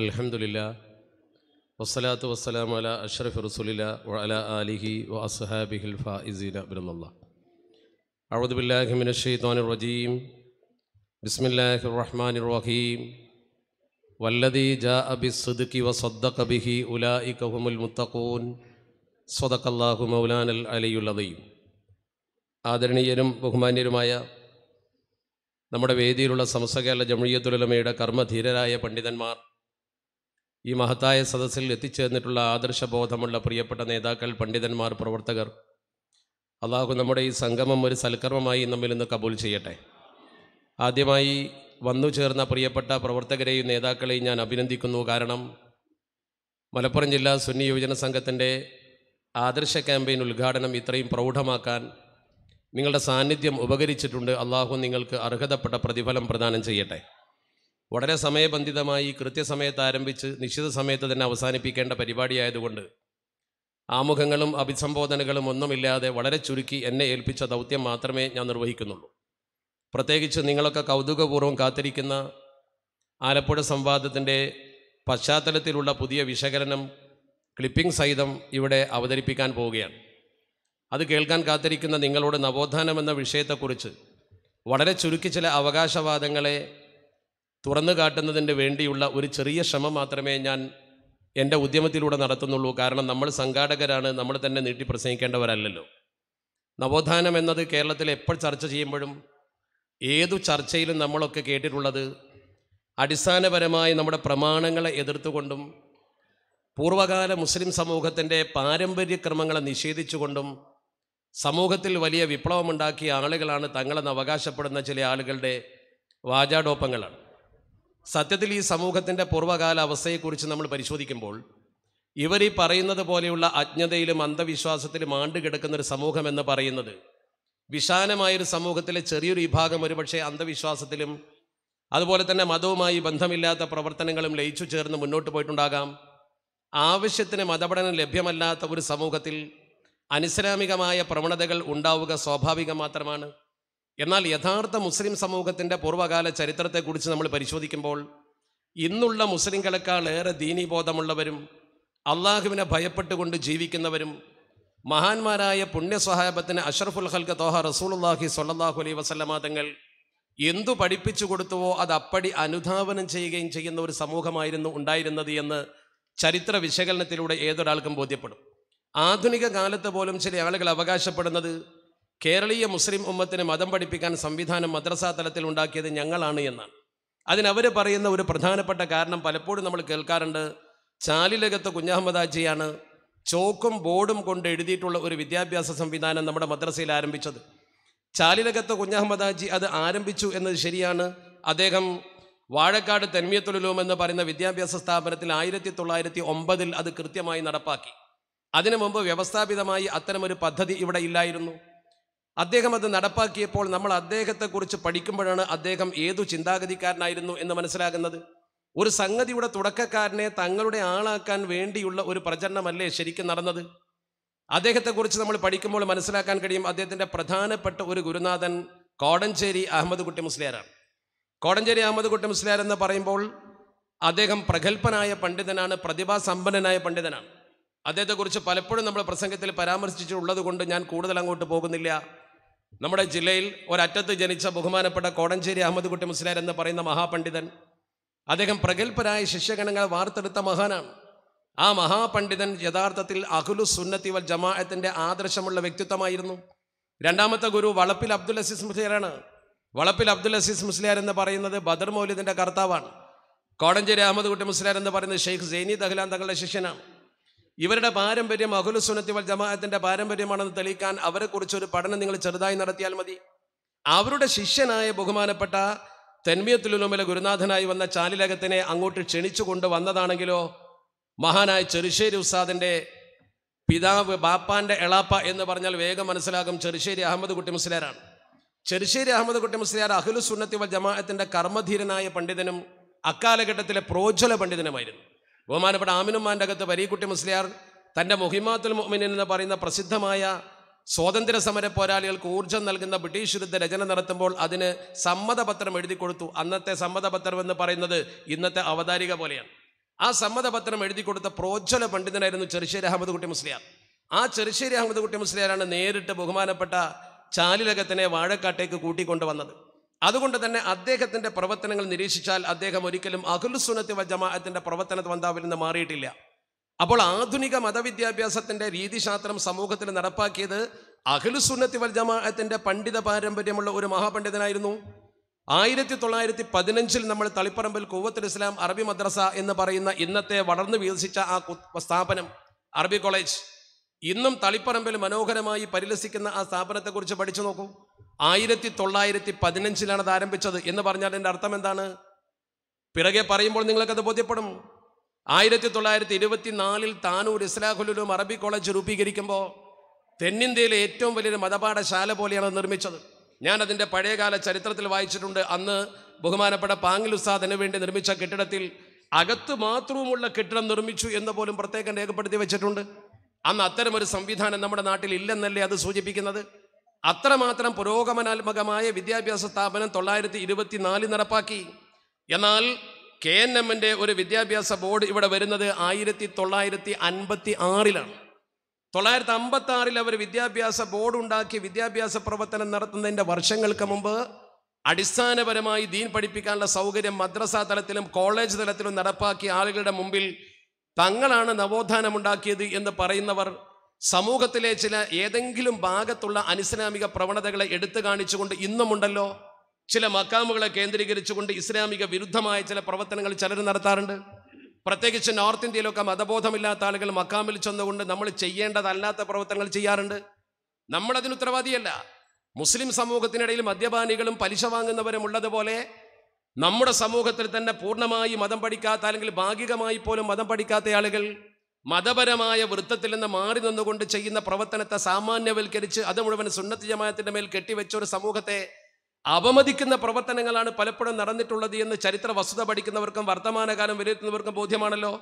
അലഹമുല്ല വസ്സലാത്തു വസ്സലാം അല അഷ്റഫ് റസുലില്ല വല അലിഹി വസ്ഹാബിഹിൽ ഫാഇസീന ബിറുല്ല അഴുദുബില്ലാഹിമിൻ ഷെയ്ത്താൻ റജീം ബിസ്മില്ലാഹി റഹ്മാൻ റഹീം വല്ലതി ജാ അബി സുദുക്കി വസദ്ദഖ ബിഹി ഇ കഹുമുൽ മുത്തഖൂൻ സ്വതക്കല്ലാഹു മൗലാനൽ അലിയുള്ളതയും ആദരണീയനും ബഹുമാന്യരുമായ നമ്മുടെ വേദിയിലുള്ള സമസ്തകേരള ജമീയത്തുലമയുടെ കർമ്മധീരരായ പണ്ഡിതന്മാർ ഈ മഹത്തായ സദസ്സിൽ എത്തിച്ചേർന്നിട്ടുള്ള ആദർശബോധമുള്ള പ്രിയപ്പെട്ട നേതാക്കൾ പണ്ഡിതന്മാർ പ്രവർത്തകർ അള്ളാഹു നമ്മുടെ ഈ സംഗമം ഒരു സൽക്കർമ്മമായി നമ്മിൽ നിന്ന് കബൂൽ ചെയ്യട്ടെ ആദ്യമായി വന്നു ചേർന്ന പ്രിയപ്പെട്ട പ്രവർത്തകരെയും നേതാക്കളെയും ഞാൻ അഭിനന്ദിക്കുന്നു കാരണം മലപ്പുറം ജില്ലാ സുന്നി യുവജന സംഘത്തിൻ്റെ ആദർശ ക്യാമ്പയിൻ ഉദ്ഘാടനം ഇത്രയും പ്രൗഢമാക്കാൻ നിങ്ങളുടെ സാന്നിധ്യം ഉപകരിച്ചിട്ടുണ്ട് അള്ളാഹു നിങ്ങൾക്ക് അർഹതപ്പെട്ട പ്രതിഫലം പ്രദാനം ചെയ്യട്ടെ വളരെ സമയബന്ധിതമായി കൃത്യസമയത്ത് ആരംഭിച്ച് നിശ്ചിത സമയത്ത് തന്നെ അവസാനിപ്പിക്കേണ്ട പരിപാടിയായതുകൊണ്ട് ആമുഖങ്ങളും അഭിസംബോധനകളും ഒന്നുമില്ലാതെ വളരെ ചുരുക്കി എന്നെ ഏൽപ്പിച്ച ദൗത്യം മാത്രമേ ഞാൻ നിർവഹിക്കുന്നുള്ളൂ പ്രത്യേകിച്ച് നിങ്ങളൊക്കെ കൗതുകപൂർവ്വം കാത്തിരിക്കുന്ന ആലപ്പുഴ സംവാദത്തിൻ്റെ പശ്ചാത്തലത്തിലുള്ള പുതിയ വിശകലനം ക്ലിപ്പിംഗ് സഹിതം ഇവിടെ അവതരിപ്പിക്കാൻ പോവുകയാണ് അത് കേൾക്കാൻ കാത്തിരിക്കുന്ന നിങ്ങളുടെ നവോത്ഥാനം എന്ന വിഷയത്തെക്കുറിച്ച് വളരെ ചുരുക്കി ചില അവകാശവാദങ്ങളെ തുറന്നു കാട്ടുന്നതിന് വേണ്ടിയുള്ള ഒരു ചെറിയ ശ്രമം മാത്രമേ ഞാൻ എൻ്റെ ഉദ്യമത്തിലൂടെ നടത്തുന്നുള്ളൂ കാരണം നമ്മൾ സംഘാടകരാണ് നമ്മൾ തന്നെ നീട്ടി പ്രസംഗിക്കേണ്ടവരല്ലല്ലോ നവോത്ഥാനം എന്നത് കേരളത്തിൽ എപ്പോൾ ചർച്ച ചെയ്യുമ്പോഴും ഏതു ചർച്ചയിലും നമ്മളൊക്കെ കേട്ടിട്ടുള്ളത് അടിസ്ഥാനപരമായി നമ്മുടെ പ്രമാണങ്ങളെ എതിർത്തുകൊണ്ടും പൂർവകാല മുസ്ലിം സമൂഹത്തിൻ്റെ പാരമ്പര്യക്രമങ്ങളെ നിഷേധിച്ചുകൊണ്ടും സമൂഹത്തിൽ വലിയ വിപ്ലവമുണ്ടാക്കിയ ആളുകളാണ് തങ്ങളെന്ന് അവകാശപ്പെടുന്ന ചില ആളുകളുടെ വാചാടോപ്പങ്ങളാണ് സത്യത്തിൽ ഈ സമൂഹത്തിൻ്റെ പൂർവ്വകാല അവസ്ഥയെക്കുറിച്ച് നമ്മൾ പരിശോധിക്കുമ്പോൾ ഇവർ ഈ പറയുന്നത് പോലെയുള്ള അജ്ഞതയിലും അന്ധവിശ്വാസത്തിലും ആണ്ടുകിടക്കുന്ന ഒരു സമൂഹം എന്ന് പറയുന്നത് വിശാലമായൊരു സമൂഹത്തിലെ ചെറിയൊരു വിഭാഗം ഒരുപക്ഷെ അന്ധവിശ്വാസത്തിലും അതുപോലെ തന്നെ മതവുമായി ബന്ധമില്ലാത്ത പ്രവർത്തനങ്ങളും ലയിച്ചു ചേർന്ന് മുന്നോട്ട് പോയിട്ടുണ്ടാകാം ആവശ്യത്തിന് മതപഠനം ലഭ്യമല്ലാത്ത ഒരു സമൂഹത്തിൽ അനിസ്ലാമികമായ പ്രവണതകൾ ഉണ്ടാവുക സ്വാഭാവികം മാത്രമാണ് എന്നാൽ യഥാർത്ഥ മുസ്ലിം സമൂഹത്തിൻ്റെ പൂർവ്വകാല ചരിത്രത്തെക്കുറിച്ച് നമ്മൾ പരിശോധിക്കുമ്പോൾ ഇന്നുള്ള മുസ്ലിംകളെക്കാൾ ഏറെ ദീനീബോധമുള്ളവരും അള്ളാഹുവിനെ ഭയപ്പെട്ടുകൊണ്ട് ജീവിക്കുന്നവരും മഹാന്മാരായ പുണ്യസ്വഹാബത്തിന് അഷറഫുൽ ഹൽക്ക തോഹ റസൂലുല്ലാഹി സൊല്ലാഹു അലൈ വസ്ലമാതങ്ങൾ എന്തു പഠിപ്പിച്ചു കൊടുത്തുവോ അത് അപ്പടി അനുധാവനം ചെയ്യുകയും ചെയ്യുന്ന ഒരു സമൂഹമായിരുന്നു ഉണ്ടായിരുന്നത് എന്ന് ചരിത്ര വിശകലനത്തിലൂടെ ഏതൊരാൾക്കും ബോധ്യപ്പെടും ആധുനിക കാലത്ത് പോലും ചില ആളുകൾ അവകാശപ്പെടുന്നത് കേരളീയ മുസ്ലിം ഉമ്മത്തിന് മതം പഠിപ്പിക്കാൻ സംവിധാനം മദ്രസാ തലത്തിൽ ഉണ്ടാക്കിയത് ഞങ്ങളാണ് എന്നാണ് അതിനവർ പറയുന്ന ഒരു പ്രധാനപ്പെട്ട കാരണം പലപ്പോഴും നമ്മൾ കേൾക്കാറുണ്ട് ചാലിലകത്ത് കുഞ്ഞഹമ്മദാജിയാണ് ചോക്കും ബോർഡും കൊണ്ട് എഴുതിയിട്ടുള്ള ഒരു വിദ്യാഭ്യാസ സംവിധാനം നമ്മുടെ മദ്രസയിൽ ആരംഭിച്ചത് ചാലിലകത്ത് കുഞ്ഞഹമ്മദാജി അത് ആരംഭിച്ചു എന്നത് ശരിയാണ് അദ്ദേഹം വാഴക്കാട് തെന്മിയത്തുലൂം എന്ന് പറയുന്ന വിദ്യാഭ്യാസ സ്ഥാപനത്തിൽ ആയിരത്തി തൊള്ളായിരത്തി ഒമ്പതിൽ അത് കൃത്യമായി നടപ്പാക്കി അതിനു മുമ്പ് വ്യവസ്ഥാപിതമായി അത്തരമൊരു പദ്ധതി ഇവിടെ ഇല്ലായിരുന്നു അദ്ദേഹം അത് നടപ്പാക്കിയപ്പോൾ നമ്മൾ അദ്ദേഹത്തെക്കുറിച്ച് പഠിക്കുമ്പോഴാണ് അദ്ദേഹം ഏതു ചിന്താഗതിക്കാരനായിരുന്നു എന്ന് മനസ്സിലാകുന്നത് ഒരു സംഗതിയുടെ തുടക്കക്കാരനെ തങ്ങളുടെ ആളാക്കാൻ വേണ്ടിയുള്ള ഒരു പ്രചരണമല്ലേ ശരിക്കും നടന്നത് അദ്ദേഹത്തെക്കുറിച്ച് നമ്മൾ പഠിക്കുമ്പോൾ മനസ്സിലാക്കാൻ കഴിയും അദ്ദേഹത്തിൻ്റെ പ്രധാനപ്പെട്ട ഒരു ഗുരുനാഥൻ കോടഞ്ചേരി അഹമ്മദ് കുട്ടി മുസ്ലിയാരാണ് കോടഞ്ചേരി അഹമ്മദ് കുട്ടി മുസ്ലിയാർ എന്ന് പറയുമ്പോൾ അദ്ദേഹം പ്രഗത്ഭനായ പണ്ഡിതനാണ് പ്രതിഭാസമ്പന്നനായ പണ്ഡിതനാണ് അദ്ദേഹത്തെക്കുറിച്ച് പലപ്പോഴും നമ്മൾ പ്രസംഗത്തിൽ പരാമർശിച്ചിട്ടുള്ളത് കൊണ്ട് ഞാൻ കൂടുതൽ അങ്ങോട്ട് പോകുന്നില്ല നമ്മുടെ ജില്ലയിൽ ഒരറ്റത്ത് ജനിച്ച ബഹുമാനപ്പെട്ട കോടഞ്ചേരി അഹമ്മദ് കുട്ടി മുസ്ലിയാർ എന്ന് പറയുന്ന മഹാപണ്ഡിതൻ അദ്ദേഹം പ്രഗത്ഭരായ ശിഷ്യഗണങ്ങളെ വാർത്തെടുത്ത മഹാനാണ് ആ മഹാപണ്ഡിതൻ യഥാർത്ഥത്തിൽ അഖുലു സുന്നത്തി വൽ ജമാഅത്തിൻ്റെ ആദർശമുള്ള വ്യക്തിത്വമായിരുന്നു രണ്ടാമത്തെ ഗുരു വളപ്പിൽ അബ്ദുൽ അസീസ് മുസ്ലിയാരാണ് വളപ്പിൽ അബ്ദുൽ അസീസ് മുസ്ലിയാർ എന്ന് പറയുന്നത് ബദർ മൗലിദിൻ്റെ കർത്താവാണ് കോടഞ്ചേരി അഹമ്മദ് കുട്ടി മുസ്ലിയാർ എന്ന് പറയുന്നത് ഷെയ്ഖ് സൈനി ദഹ്ലാൻ തങ്ങളുടെ ശിഷ്യനാണ് ഇവരുടെ പാരമ്പര്യം അഹുലുസുനത്തി ജമാഅത്തിന്റെ പാരമ്പര്യമാണെന്ന് തെളിയിക്കാൻ അവരെക്കുറിച്ച് ഒരു പഠനം നിങ്ങൾ ചെറുതായി നടത്തിയാൽ മതി അവരുടെ ശിഷ്യനായ ബഹുമാനപ്പെട്ട തെന്മിയത്തുലുമിലെ ഗുരുനാഥനായി വന്ന ചാലിലകത്തിനെ അങ്ങോട്ട് ക്ഷണിച്ചു കൊണ്ട് വന്നതാണെങ്കിലോ മഹാനായ ചെറുശ്ശേരി ഉസ്താദിൻ്റെ പിതാവ് ബാപ്പാന്റെ എളാപ്പ എന്ന് പറഞ്ഞാൽ വേഗം മനസ്സിലാകും ചെറുശ്ശേരി അഹമ്മദ് കുട്ടി മുസ്ലിയാരാണ് ചെറുശ്ശേരി അഹമ്മദ് കുട്ടി മുസ്ലിയാർ അഹ്ലു സുന്നത്തി വൽ ജമാഅത്തിന്റെ കർമ്മധീരനായ പണ്ഡിതനും അക്കാലഘട്ടത്തിലെ പ്രോജ്വല പണ്ഡിതനുമായിരുന്നു ബഹുമാനപ്പെട്ട ആമിനുമാൻ്റെ അകത്ത് പരീക്കുട്ടി മുസ്ലിയാർ തൻ്റെ മുഹിമാത്തുൽ മൊഹ്മിനൻ എന്ന് പറയുന്ന പ്രസിദ്ധമായ സ്വാതന്ത്ര്യ സമര പോരാളികൾക്ക് ഊർജ്ജം നൽകുന്ന ബ്രിട്ടീഷ് വിരുദ്ധ രചന നടത്തുമ്പോൾ അതിന് സമ്മതപത്രം എഴുതി കൊടുത്തു അന്നത്തെ സമ്മതപത്രം എന്ന് പറയുന്നത് ഇന്നത്തെ അവതാരിക പോലെയാണ് ആ സമ്മതപത്രം എഴുതി കൊടുത്ത പ്രോജ്വല പണ്ഡിതനായിരുന്നു ചെറുശ്ശേരി അഹമ്മദ് കുട്ടി മുസ്ലിയാർ ആ ചെറുശ്ശേരി അഹമ്മദ് കുട്ടി മുസ്ലിയാരാണ് നേരിട്ട് ബഹുമാനപ്പെട്ട ചാലിലകത്തിനെ വാഴക്കാട്ടേക്ക് കൂട്ടിക്കൊണ്ടുവന്നത് അതുകൊണ്ട് തന്നെ അദ്ദേഹത്തിൻ്റെ പ്രവർത്തനങ്ങൾ നിരീക്ഷിച്ചാൽ അദ്ദേഹം ഒരിക്കലും അഖുലുസുനത്തി വജമാഅത്തിൻ്റെ പ്രവർത്തന വന്താവിൽ നിന്ന് മാറിയിട്ടില്ല അപ്പോൾ ആധുനിക മതവിദ്യാഭ്യാസത്തിൻ്റെ രീതിശാസ്ത്രം സമൂഹത്തിൽ നടപ്പാക്കിയത് അഖിലുസുന്നത്തി വൽ ജമാഅത്തിൻ്റെ പണ്ഡിത പാരമ്പര്യമുള്ള ഒരു മഹാപണ്ഡിതനായിരുന്നു ആയിരത്തി തൊള്ളായിരത്തി പതിനഞ്ചിൽ നമ്മൾ തളിപ്പറമ്പിൽ കൂവത്തുൽ ഇസ്ലാം അറബി മദ്രസ എന്ന് പറയുന്ന ഇന്നത്തെ വളർന്നു വികസിച്ച ആ സ്ഥാപനം അറബി കോളേജ് ഇന്നും തളിപ്പറമ്പിൽ മനോഹരമായി പരിലസിക്കുന്ന ആ സ്ഥാപനത്തെക്കുറിച്ച് പഠിച്ചു നോക്കൂ ആയിരത്തി തൊള്ളായിരത്തി പതിനഞ്ചിലാണ് അത് ആരംഭിച്ചത് എന്ന് പറഞ്ഞാൽ എൻ്റെ അർത്ഥം എന്താണ് പിറകെ പറയുമ്പോൾ നിങ്ങൾക്കത് ബോധ്യപ്പെടും ആയിരത്തി തൊള്ളായിരത്തി ഇരുപത്തി നാലിൽ താനൂർ ഇസ്ലാഹുലും അറബി കോളേജ് രൂപീകരിക്കുമ്പോൾ തെന്നിന്ത്യയിലെ ഏറ്റവും വലിയൊരു മതപാഠശാല പോലെയാണ് നിർമ്മിച്ചത് ഞാൻ അതിൻ്റെ പഴയകാല ചരിത്രത്തിൽ വായിച്ചിട്ടുണ്ട് അന്ന് ബഹുമാനപ്പെട്ട പാങ്ങിൽ ഉസ്താദിന് വേണ്ടി നിർമ്മിച്ച കെട്ടിടത്തിൽ അകത്ത് മാത്രവുമുള്ള കെട്ടിടം നിർമ്മിച്ചു എന്ന് പോലും പ്രത്യേകം രേഖപ്പെടുത്തി വെച്ചിട്ടുണ്ട് അന്ന് അത്തരമൊരു സംവിധാനം നമ്മുടെ നാട്ടിൽ ഇല്ലെന്നല്ലേ അത് സൂചിപ്പിക്കുന്നത് അത്രമാത്രം പുരോഗമനാത്മകമായ വിദ്യാഭ്യാസ സ്ഥാപനം തൊള്ളായിരത്തി ഇരുപത്തിനാല് നടപ്പാക്കി എന്നാൽ കെ എൻ എമ്മിൻ്റെ ഒരു വിദ്യാഭ്യാസ ബോർഡ് ഇവിടെ വരുന്നത് ആയിരത്തി തൊള്ളായിരത്തി അൻപത്തി ആറിലാണ് തൊള്ളായിരത്തി അമ്പത്തി ആറിൽ അവർ വിദ്യാഭ്യാസ ബോർഡ് ഉണ്ടാക്കി വിദ്യാഭ്യാസ പ്രവർത്തനം നടത്തുന്നതിൻ്റെ വർഷങ്ങൾക്ക് മുമ്പ് അടിസ്ഥാനപരമായി ദീൻ പഠിപ്പിക്കാനുള്ള സൗകര്യം മദ്രസ തലത്തിലും കോളേജ് തലത്തിലും നടപ്പാക്കിയ ആളുകളുടെ മുമ്പിൽ തങ്ങളാണ് നവോത്ഥാനം ഉണ്ടാക്കിയത് എന്ന് പറയുന്നവർ സമൂഹത്തിലെ ചില ഏതെങ്കിലും ഭാഗത്തുള്ള അനിസ്ലാമിക പ്രവണതകളെ എടുത്തു കാണിച്ചുകൊണ്ട് ഇന്നുമുണ്ടല്ലോ ചില മക്കാമുകളെ കേന്ദ്രീകരിച്ചുകൊണ്ട് ഇസ്ലാമിക വിരുദ്ധമായ ചില പ്രവർത്തനങ്ങൾ ചിലർ നടത്താറുണ്ട് പ്രത്യേകിച്ച് നോർത്ത് ഇന്ത്യയിലൊക്കെ മതബോധമില്ലാത്ത ആളുകൾ മക്കാമിൽ ചെന്നുകൊണ്ട് നമ്മൾ ചെയ്യേണ്ടതല്ലാത്ത പ്രവർത്തനങ്ങൾ ചെയ്യാറുണ്ട് നമ്മളതിന് ഉത്തരവാദിയല്ല മുസ്ലിം സമൂഹത്തിനിടയിൽ മദ്യപാനികളും പലിശ വാങ്ങുന്നവരും ഉള്ളതുപോലെ നമ്മുടെ സമൂഹത്തിൽ തന്നെ പൂർണ്ണമായി മതം പഠിക്കാത്ത അല്ലെങ്കിൽ ഭാഗികമായി പോലും മതം പഠിക്കാത്ത ആളുകൾ മതപരമായ വൃത്തത്തിൽ നിന്ന് മാറി നിന്നുകൊണ്ട് ചെയ്യുന്ന പ്രവർത്തനത്തെ സാമാന്യവൽക്കരിച്ച് അത് മുഴുവൻ സുന്നത്ത് ജമായത്തിൻ്റെ മേൽ കെട്ടിവെച്ച ഒരു സമൂഹത്തെ അപമതിക്കുന്ന പ്രവർത്തനങ്ങളാണ് പലപ്പോഴും നടന്നിട്ടുള്ളത് എന്ന് ചരിത്ര വസ്തുത പഠിക്കുന്നവർക്കും വർത്തമാനകാലം വിലയിരുത്തുന്നവർക്കും ബോധ്യമാണല്ലോ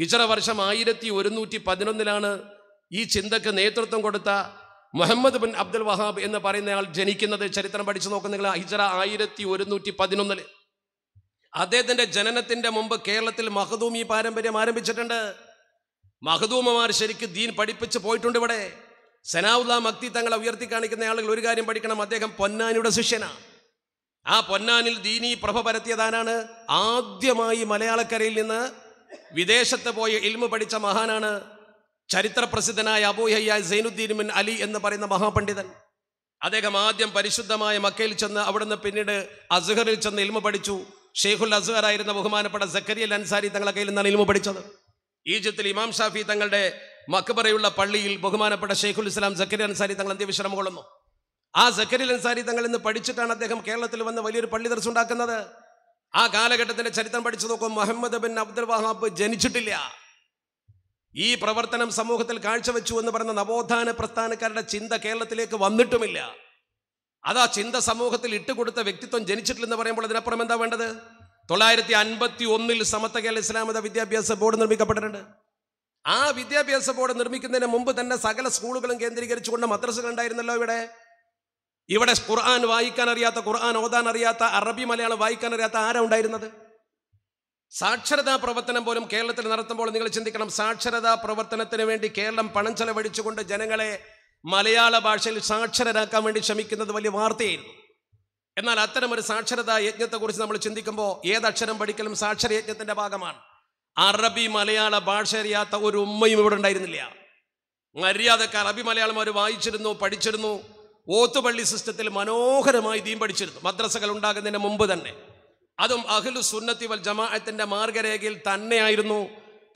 ഹിജറ വർഷം ആയിരത്തി ഒരുന്നൂറ്റി പതിനൊന്നിലാണ് ഈ ചിന്തക്ക് നേതൃത്വം കൊടുത്ത മുഹമ്മദ് ബിൻ അബ്ദുൽ വഹാബ് എന്ന് പറയുന്നയാൾ ജനിക്കുന്നത് ചരിത്രം പഠിച്ചു നോക്കുന്ന ഹിജറ ആയിരത്തി ഒരുന്നൂറ്റി പതിനൊന്നില് അദ്ദേഹത്തിന്റെ ജനനത്തിന്റെ മുമ്പ് കേരളത്തിൽ മഹദൂമി പാരമ്പര്യം ആരംഭിച്ചിട്ടുണ്ട് മഹദൂമമാർ ശരിക്ക് ദീൻ പഠിപ്പിച്ച് പോയിട്ടുണ്ട് ഇവിടെ സനാവുല മക്തി തങ്ങളെ ഉയർത്തി കാണിക്കുന്ന ആളുകൾ ഒരു കാര്യം പഠിക്കണം അദ്ദേഹം പൊന്നാനിയുടെ ശിഷ്യനാണ് ആ പൊന്നാനിൽ ദീനി പ്രഭ പരത്തിയതാനാണ് ആദ്യമായി മലയാളക്കരയിൽ നിന്ന് വിദേശത്ത് പോയി ഇൽമ പഠിച്ച മഹാനാണ് ചരിത്ര പ്രസിദ്ധനായ അബൂഹയ്യ സൈനുദ്ദീൻ മിൻ അലി എന്ന് പറയുന്ന മഹാപണ്ഡിതൻ അദ്ദേഹം ആദ്യം പരിശുദ്ധമായ മക്കയിൽ ചെന്ന് അവിടുന്ന് പിന്നീട് അസ്ഹറിൽ ചെന്ന് ഇൽമ പഠിച്ചു ഷെയ്ഖുൽ അസ്ഹർ ആയിരുന്ന ബഹുമാനപ്പെട്ട സക്കരിയൽ അൻസാരി തങ്ങളെ കയ്യിൽ നിന്നാണ് ഇൽമ പഠിച്ചത് ഈജിപ്തിൽ ഇമാം ഷാഫി തങ്ങളുടെ മക്കബറയുള്ള പള്ളിയിൽ ബഹുമാനപ്പെട്ട ഷെയ്ഖുൽ ഇസ്ലാം സക്കരി അൻസാരി തങ്ങൾ അന്ത്യവിശ്രമം കൊള്ളുന്നു ആ സക്കരി അൻസാരി തങ്ങൾ ഇന്ന് പഠിച്ചിട്ടാണ് അദ്ദേഹം കേരളത്തിൽ വന്ന് വലിയൊരു പള്ളി ഉണ്ടാക്കുന്നത് ആ കാലഘട്ടത്തിന്റെ ചരിത്രം പഠിച്ചു നോക്കും മുഹമ്മദ് ബിൻ അബ്ദുൽ വഹാബ് ജനിച്ചിട്ടില്ല ഈ പ്രവർത്തനം സമൂഹത്തിൽ കാഴ്ചവെച്ചു എന്ന് പറയുന്ന നവോത്ഥാന പ്രസ്ഥാനക്കാരുടെ ചിന്ത കേരളത്തിലേക്ക് വന്നിട്ടുമില്ല അതാ ചിന്ത സമൂഹത്തിൽ ഇട്ടുകൊടുത്ത വ്യക്തിത്വം ജനിച്ചിട്ടില്ലെന്ന് പറയുമ്പോൾ അതിനപ്പുറം എന്താ വേണ്ടത് തൊള്ളായിരത്തി അൻപത്തി ഒന്നിൽ സമത്വ കേരള വിദ്യാഭ്യാസ ബോർഡ് നിർമ്മിക്കപ്പെട്ടിട്ടുണ്ട് ആ വിദ്യാഭ്യാസ ബോർഡ് നിർമ്മിക്കുന്നതിന് മുമ്പ് തന്നെ സകല സ്കൂളുകളും കേന്ദ്രീകരിച്ചുകൊണ്ട് മദ്രസകൾ ഉണ്ടായിരുന്നല്ലോ ഇവിടെ ഇവിടെ ഖുർആൻ വായിക്കാൻ അറിയാത്ത ഖുർആൻ ഓതാൻ അറിയാത്ത അറബി മലയാളം വായിക്കാൻ അറിയാത്ത ആരാ ഉണ്ടായിരുന്നത് സാക്ഷരതാ പ്രവർത്തനം പോലും കേരളത്തിൽ നടത്തുമ്പോൾ നിങ്ങൾ ചിന്തിക്കണം സാക്ഷരതാ പ്രവർത്തനത്തിന് വേണ്ടി കേരളം പണം ചെലവഴിച്ചുകൊണ്ട് ജനങ്ങളെ മലയാള ഭാഷയിൽ സാക്ഷരരാക്കാൻ വേണ്ടി ശ്രമിക്കുന്നത് വലിയ വാർത്തയായിരുന്നു എന്നാൽ അത്തരം ഒരു സാക്ഷരതാ യജ്ഞത്തെക്കുറിച്ച് നമ്മൾ ചിന്തിക്കുമ്പോൾ ഏതക്ഷരം പഠിക്കലും സാക്ഷര യജ്ഞത്തിന്റെ ഭാഗമാണ് അറബി മലയാള ഭാഷ അറിയാത്ത ഒരു ഉമ്മയും ഇവിടെ ഉണ്ടായിരുന്നില്ല മര്യാദക്ക് അറബി മലയാളം അവർ വായിച്ചിരുന്നു പഠിച്ചിരുന്നു ഓത്തുപള്ളി സിസ്റ്റത്തിൽ മനോഹരമായി ദീം പഠിച്ചിരുന്നു മദ്രസകൾ ഉണ്ടാകുന്നതിന് മുമ്പ് തന്നെ അതും അഖിലു സുന്നത്തി വൽ ജമാഅത്തിന്റെ മാർഗരേഖയിൽ തന്നെയായിരുന്നു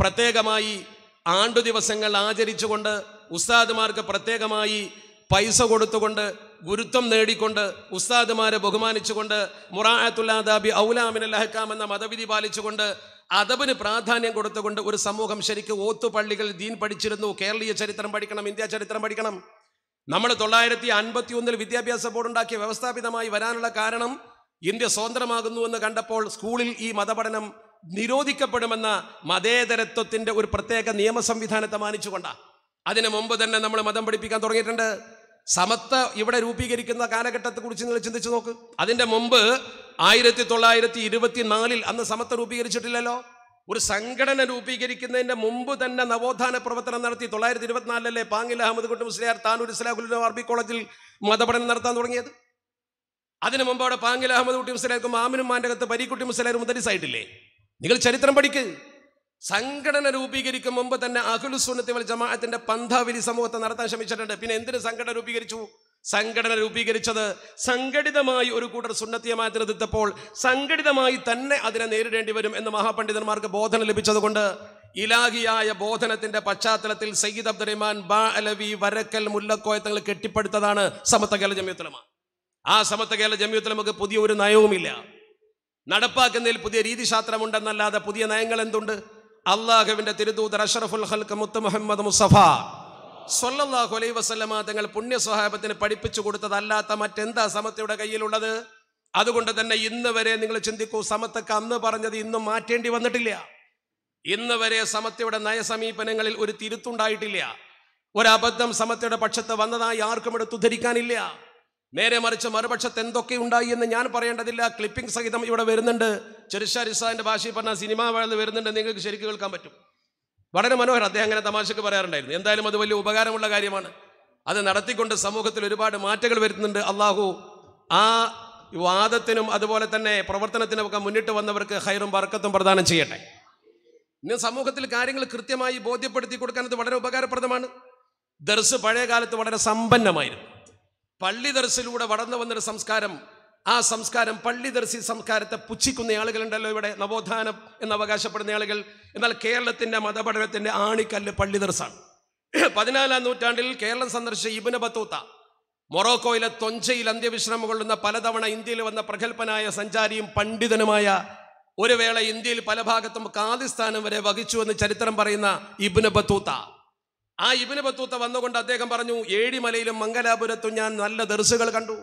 പ്രത്യേകമായി ആണ്ടു ദിവസങ്ങൾ ആചരിച്ചുകൊണ്ട് ഉസ്താദ്മാർക്ക് പ്രത്യേകമായി പൈസ കൊടുത്തുകൊണ്ട് ഗുരുത്വം നേടിക്കൊണ്ട് ഉസ്താദുമാരെ ബഹുമാനിച്ചുകൊണ്ട് മുറാഹത്തുല്ലാദാബി ഔലാമിനൽ അഹക്കാം എന്ന മതവിധി പാലിച്ചുകൊണ്ട് അതബിന് പ്രാധാന്യം കൊടുത്തുകൊണ്ട് ഒരു സമൂഹം ശരിക്കും പള്ളികൾ ദീൻ പഠിച്ചിരുന്നു കേരളീയ ചരിത്രം പഠിക്കണം ഇന്ത്യ ചരിത്രം പഠിക്കണം നമ്മൾ തൊള്ളായിരത്തി അൻപത്തി ഒന്നിൽ വിദ്യാഭ്യാസ ബോർഡ് ഉണ്ടാക്കിയ വ്യവസ്ഥാപിതമായി വരാനുള്ള കാരണം ഇന്ത്യ സ്വതന്ത്രമാകുന്നു എന്ന് കണ്ടപ്പോൾ സ്കൂളിൽ ഈ മതപഠനം നിരോധിക്കപ്പെടുമെന്ന മതേതരത്വത്തിന്റെ ഒരു പ്രത്യേക നിയമ സംവിധാനത്തെ മാനിച്ചുകൊണ്ടാണ് അതിനു മുമ്പ് തന്നെ നമ്മൾ മതം പഠിപ്പിക്കാൻ തുടങ്ങിയിട്ടുണ്ട് സമത്വ ഇവിടെ രൂപീകരിക്കുന്ന കുറിച്ച് നിങ്ങൾ ചിന്തിച്ചു നോക്ക് അതിന്റെ മുമ്പ് ആയിരത്തി തൊള്ളായിരത്തി ഇരുപത്തിനാലിൽ അന്ന് സമത്വ രൂപീകരിച്ചിട്ടില്ലല്ലോ ഒരു സംഘടന രൂപീകരിക്കുന്നതിന്റെ മുമ്പ് തന്നെ നവോത്ഥാന പ്രവർത്തനം നടത്തി തൊള്ളായിരത്തി ഇരുപത്തിനാലിലല്ലേ പാങ്ങിൽ അഹമ്മദ് കുട്ടി മുസ്ലിയാർ താനൂർ ഇസ്ലാഹുലിനോ അറബി കോളേജിൽ മതപഠനം നടത്താൻ തുടങ്ങിയത് അതിനു മുമ്പ് അവിടെ പാങ്ങിൽ അഹമ്മദ് കുട്ടി മുസ്ലിയാർക്കും മാമിനും മാൻ്റെ അകത്ത് പരീക്കുട്ടി മുസ്ലിയാർ മുതലിസായിട്ടില്ലേ നിങ്ങൾ ചരിത്രം പഠിക്കുക സംഘടന രൂപീകരിക്കും മുമ്പ് തന്നെ അഖുലുസുന്നത്തി വൽ ജമാഅത്തിന്റെ പന്ഥാവലി സമൂഹത്തെ നടത്താൻ ശ്രമിച്ചിട്ടുണ്ട് പിന്നെ എന്തിനു സംഘടന രൂപീകരിച്ചു സംഘടന രൂപീകരിച്ചത് സംഘടിതമായി ഒരു കൂട്ടർ സുന്നത്തിയമായി തിരുത്തപ്പോൾ സംഘടിതമായി തന്നെ അതിനെ നേരിടേണ്ടി വരും എന്ന് മഹാപണ്ഡിതന്മാർക്ക് ബോധന ലഭിച്ചതുകൊണ്ട് ഇലാഹിയായ ബോധനത്തിന്റെ പശ്ചാത്തലത്തിൽ സയ്യിദ് അബ്ദുറഹിമാൻ ബാ അലവി വരക്കൽ മുല്ലക്കോയത്തങ്ങൾ കെട്ടിപ്പടുത്തതാണ് സമത്വ കേരള ജമ്യത്തുലമ ആ സമത്വ കേരള ജമ്യത്തുലമക്ക് പുതിയ ഒരു നയവുമില്ല നടപ്പാക്കുന്നതിൽ പുതിയ രീതിശാസ്ത്രമുണ്ടെന്നല്ലാതെ പുതിയ നയങ്ങൾ എന്തുണ്ട് അള്ളാഹുവിന്റെ തിരുദൂതർ അഷറഫുൽ ഹൽക്ക് മുത്ത് മുഹമ്മദ് മുസഫ സൊല്ലാഹു അലൈ വസ്ലമ തങ്ങൾ പുണ്യ സ്വഹാബത്തിന് പഠിപ്പിച്ചു കൊടുത്തതല്ലാത്ത മറ്റെന്താ സമത്തയുടെ കയ്യിലുള്ളത് അതുകൊണ്ട് തന്നെ ഇന്ന് വരെ നിങ്ങൾ ചിന്തിക്കൂ സമത്തൊക്കെ അന്ന് പറഞ്ഞത് ഇന്നും മാറ്റേണ്ടി വന്നിട്ടില്ല ഇന്ന് വരെ സമത്തയുടെ നയസമീപനങ്ങളിൽ ഒരു തിരുത്തുണ്ടായിട്ടില്ല ഒരബദ്ധം സമത്തയുടെ പക്ഷത്ത് വന്നതായി ആർക്കും എടുത്തു ധരിക്കാനില്ല നേരെ മറിച്ച് മറുപക്ഷത്ത് എന്തൊക്കെ ഉണ്ടായി എന്ന് ഞാൻ പറയേണ്ടതില്ല ക്ലിപ്പിംഗ് സഹിതം ഇവിടെ വരുന്നുണ്ട് ചെറുശാരി സാറിൻ്റെ ഭാഷയിൽ പറഞ്ഞ സിനിമ വേളത് വരുന്നുണ്ട് നിങ്ങൾക്ക് ശരിക്കും കേൾക്കാൻ പറ്റും വളരെ മനോഹരം അദ്ദേഹം അങ്ങനെ തമാശക്ക് പറയാറുണ്ടായിരുന്നു എന്തായാലും അത് വലിയ ഉപകാരമുള്ള കാര്യമാണ് അത് നടത്തിക്കൊണ്ട് സമൂഹത്തിൽ ഒരുപാട് മാറ്റങ്ങൾ വരുത്തുന്നുണ്ട് അള്ളാഹു ആ വാദത്തിനും അതുപോലെ തന്നെ ഒക്കെ മുന്നിട്ട് വന്നവർക്ക് ഹൈറും വർക്കത്തും പ്രദാനം ചെയ്യട്ടെ ഇന്ന് സമൂഹത്തിൽ കാര്യങ്ങൾ കൃത്യമായി ബോധ്യപ്പെടുത്തി കൊടുക്കാൻ അത് വളരെ ഉപകാരപ്രദമാണ് ദർസ് പഴയ കാലത്ത് വളരെ സമ്പന്നമായിരുന്നു പള്ളി വളർന്നു വന്നൊരു സംസ്കാരം ആ സംസ്കാരം പള്ളി ദർശി സംസ്കാരത്തെ പുച്ഛിക്കുന്ന ആളുകളുണ്ടല്ലോ ഇവിടെ നവോത്ഥാനം എന്ന് അവകാശപ്പെടുന്ന ആളുകൾ എന്നാൽ കേരളത്തിൻ്റെ മതപഠനത്തിൻ്റെ ആണിക്കല്ല് പള്ളി ദർസാണ് പതിനാലാം നൂറ്റാണ്ടിൽ കേരളം സന്ദർശിച്ച ഇബിന് ബത്തൂത്ത മൊറോക്കോയിലെ തൊഞ്ചയിൽ അന്ത്യവിശ്രമം കൊള്ളുന്ന പലതവണ ഇന്ത്യയിൽ വന്ന പ്രഗത്ഭനായ സഞ്ചാരിയും പണ്ഡിതനുമായ ഒരു വേള ഇന്ത്യയിൽ പല ഭാഗത്തും ഖാദിസ്ഥാനം വരെ വഹിച്ചു എന്ന് ചരിത്രം പറയുന്ന ഇബിന് ബത്തൂത്ത ആ ഇബിന് ബത്തൂത്ത വന്നുകൊണ്ട് അദ്ദേഹം പറഞ്ഞു ഏഴിമലയിലും മംഗലാപുരത്തും ഞാൻ നല്ല ദർസുകൾ കണ്ടു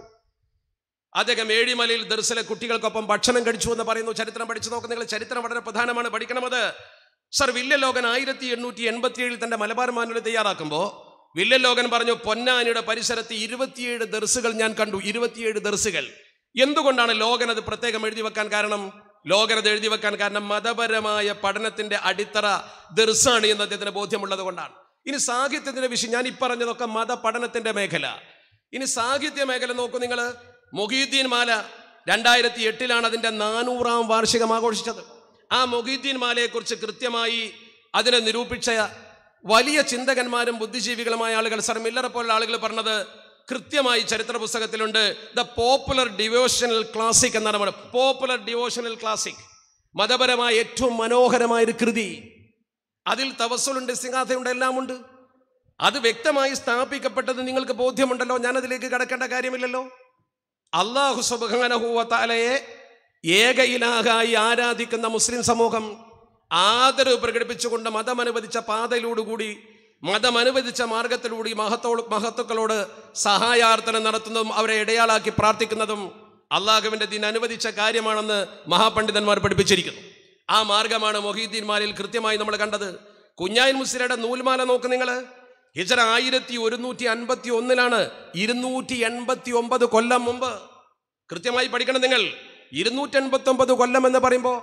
അദ്ദേഹം ഏഴിമലയിൽ ദർസിലെ കുട്ടികൾക്കൊപ്പം ഭക്ഷണം കഴിച്ചു എന്ന് പറയുന്നു ചരിത്രം പഠിച്ചു നോക്കുക നിങ്ങൾ ചരിത്രം വളരെ പ്രധാനമാണ് പഠിക്കണമത് സർ വില്യലോകൻ ആയിരത്തി എണ്ണൂറ്റി എൺപത്തി ഏഴിൽ തന്റെ മലബാർ മാനുവൽ തയ്യാറാക്കുമ്പോൾ വില്യലോകൻ പറഞ്ഞു പൊന്നാനിയുടെ പരിസരത്ത് ഇരുപത്തിയേഴ് ദർസുകൾ ഞാൻ കണ്ടു ഇരുപത്തിയേഴ് ദർസുകൾ എന്തുകൊണ്ടാണ് ലോകൻ അത് പ്രത്യേകം എഴുതി വെക്കാൻ കാരണം ലോകൻ അത് എഴുതി വെക്കാൻ കാരണം മതപരമായ പഠനത്തിന്റെ അടിത്തറ ദർസാണ് എന്ന് അദ്ദേഹത്തിന് ബോധ്യമുള്ളത് കൊണ്ടാണ് ഇനി സാഹിത്യത്തിൻ്റെ വിഷയം ഞാൻ ഈ പറഞ്ഞതൊക്കെ മതപഠനത്തിൻ്റെ മേഖല ഇനി സാഹിത്യ മേഖല നോക്കൂ നിങ്ങൾ മൊഹീദ്ദീൻ മാല രണ്ടായിരത്തി എട്ടിലാണ് അതിൻ്റെ നാനൂറാം വാർഷികം ആഘോഷിച്ചത് ആ മൊഹീദ്ദീൻ മാലയെക്കുറിച്ച് കൃത്യമായി അതിനെ നിരൂപിച്ച വലിയ ചിന്തകന്മാരും ബുദ്ധിജീവികളുമായ ആളുകൾ സർ മില്ലറെ പോലുള്ള ആളുകൾ പറഞ്ഞത് കൃത്യമായി ചരിത്ര പുസ്തകത്തിലുണ്ട് ദ പോപ്പുലർ ഡിവോഷണൽ ക്ലാസിക് എന്നാണ് പോപ്പുലർ ഡിവോഷണൽ ക്ലാസിക് മതപരമായ ഏറ്റവും മനോഹരമായ ഒരു കൃതി അതിൽ തവസ്സലുണ്ട് സിംഹാസനുണ്ട് എല്ലാമുണ്ട് അത് വ്യക്തമായി സ്ഥാപിക്കപ്പെട്ടത് നിങ്ങൾക്ക് ബോധ്യമുണ്ടല്ലോ ഞാനതിലേക്ക് കടക്കേണ്ട കാര്യമില്ലല്ലോ അള്ളാഹു സുബാനഹുവത്താലയെ ഏക ഇലാഹായി ആരാധിക്കുന്ന മുസ്ലിം സമൂഹം ആദരവ് പ്രകടിപ്പിച്ചുകൊണ്ട് മതമനുവദിച്ച പാതയിലൂടുകൂടി മതമനുവദിച്ച മാർഗത്തിലൂടെ മഹത്തോ മഹത്തുക്കളോട് സഹായാർത്ഥന നടത്തുന്നതും അവരെ ഇടയാളാക്കി പ്രാർത്ഥിക്കുന്നതും അള്ളാഹുവിൻ്റെ ദിന അനുവദിച്ച കാര്യമാണെന്ന് മഹാപണ്ഡിതന്മാർ പഠിപ്പിച്ചിരിക്കുന്നു ആ മാർഗമാണ് മൊഹീദ്ദീൻമാരിൽ കൃത്യമായി നമ്മൾ കണ്ടത് കുഞ്ഞായൻ മുസ്ലിയുടെ നൂൽമാല നോക്ക് നിങ്ങൾ ഹിജറ ആയിരത്തി ഒരുന്നൂറ്റി അൻപത്തി ഒന്നിലാണ് ഇരുന്നൂറ്റി എൺപത്തി ഒമ്പത് കൊല്ലം മുമ്പ് കൃത്യമായി പഠിക്കണം നിങ്ങൾ ഇരുന്നൂറ്റി എൺപത്തി ഒമ്പത് കൊല്ലം എന്ന് പറയുമ്പോൾ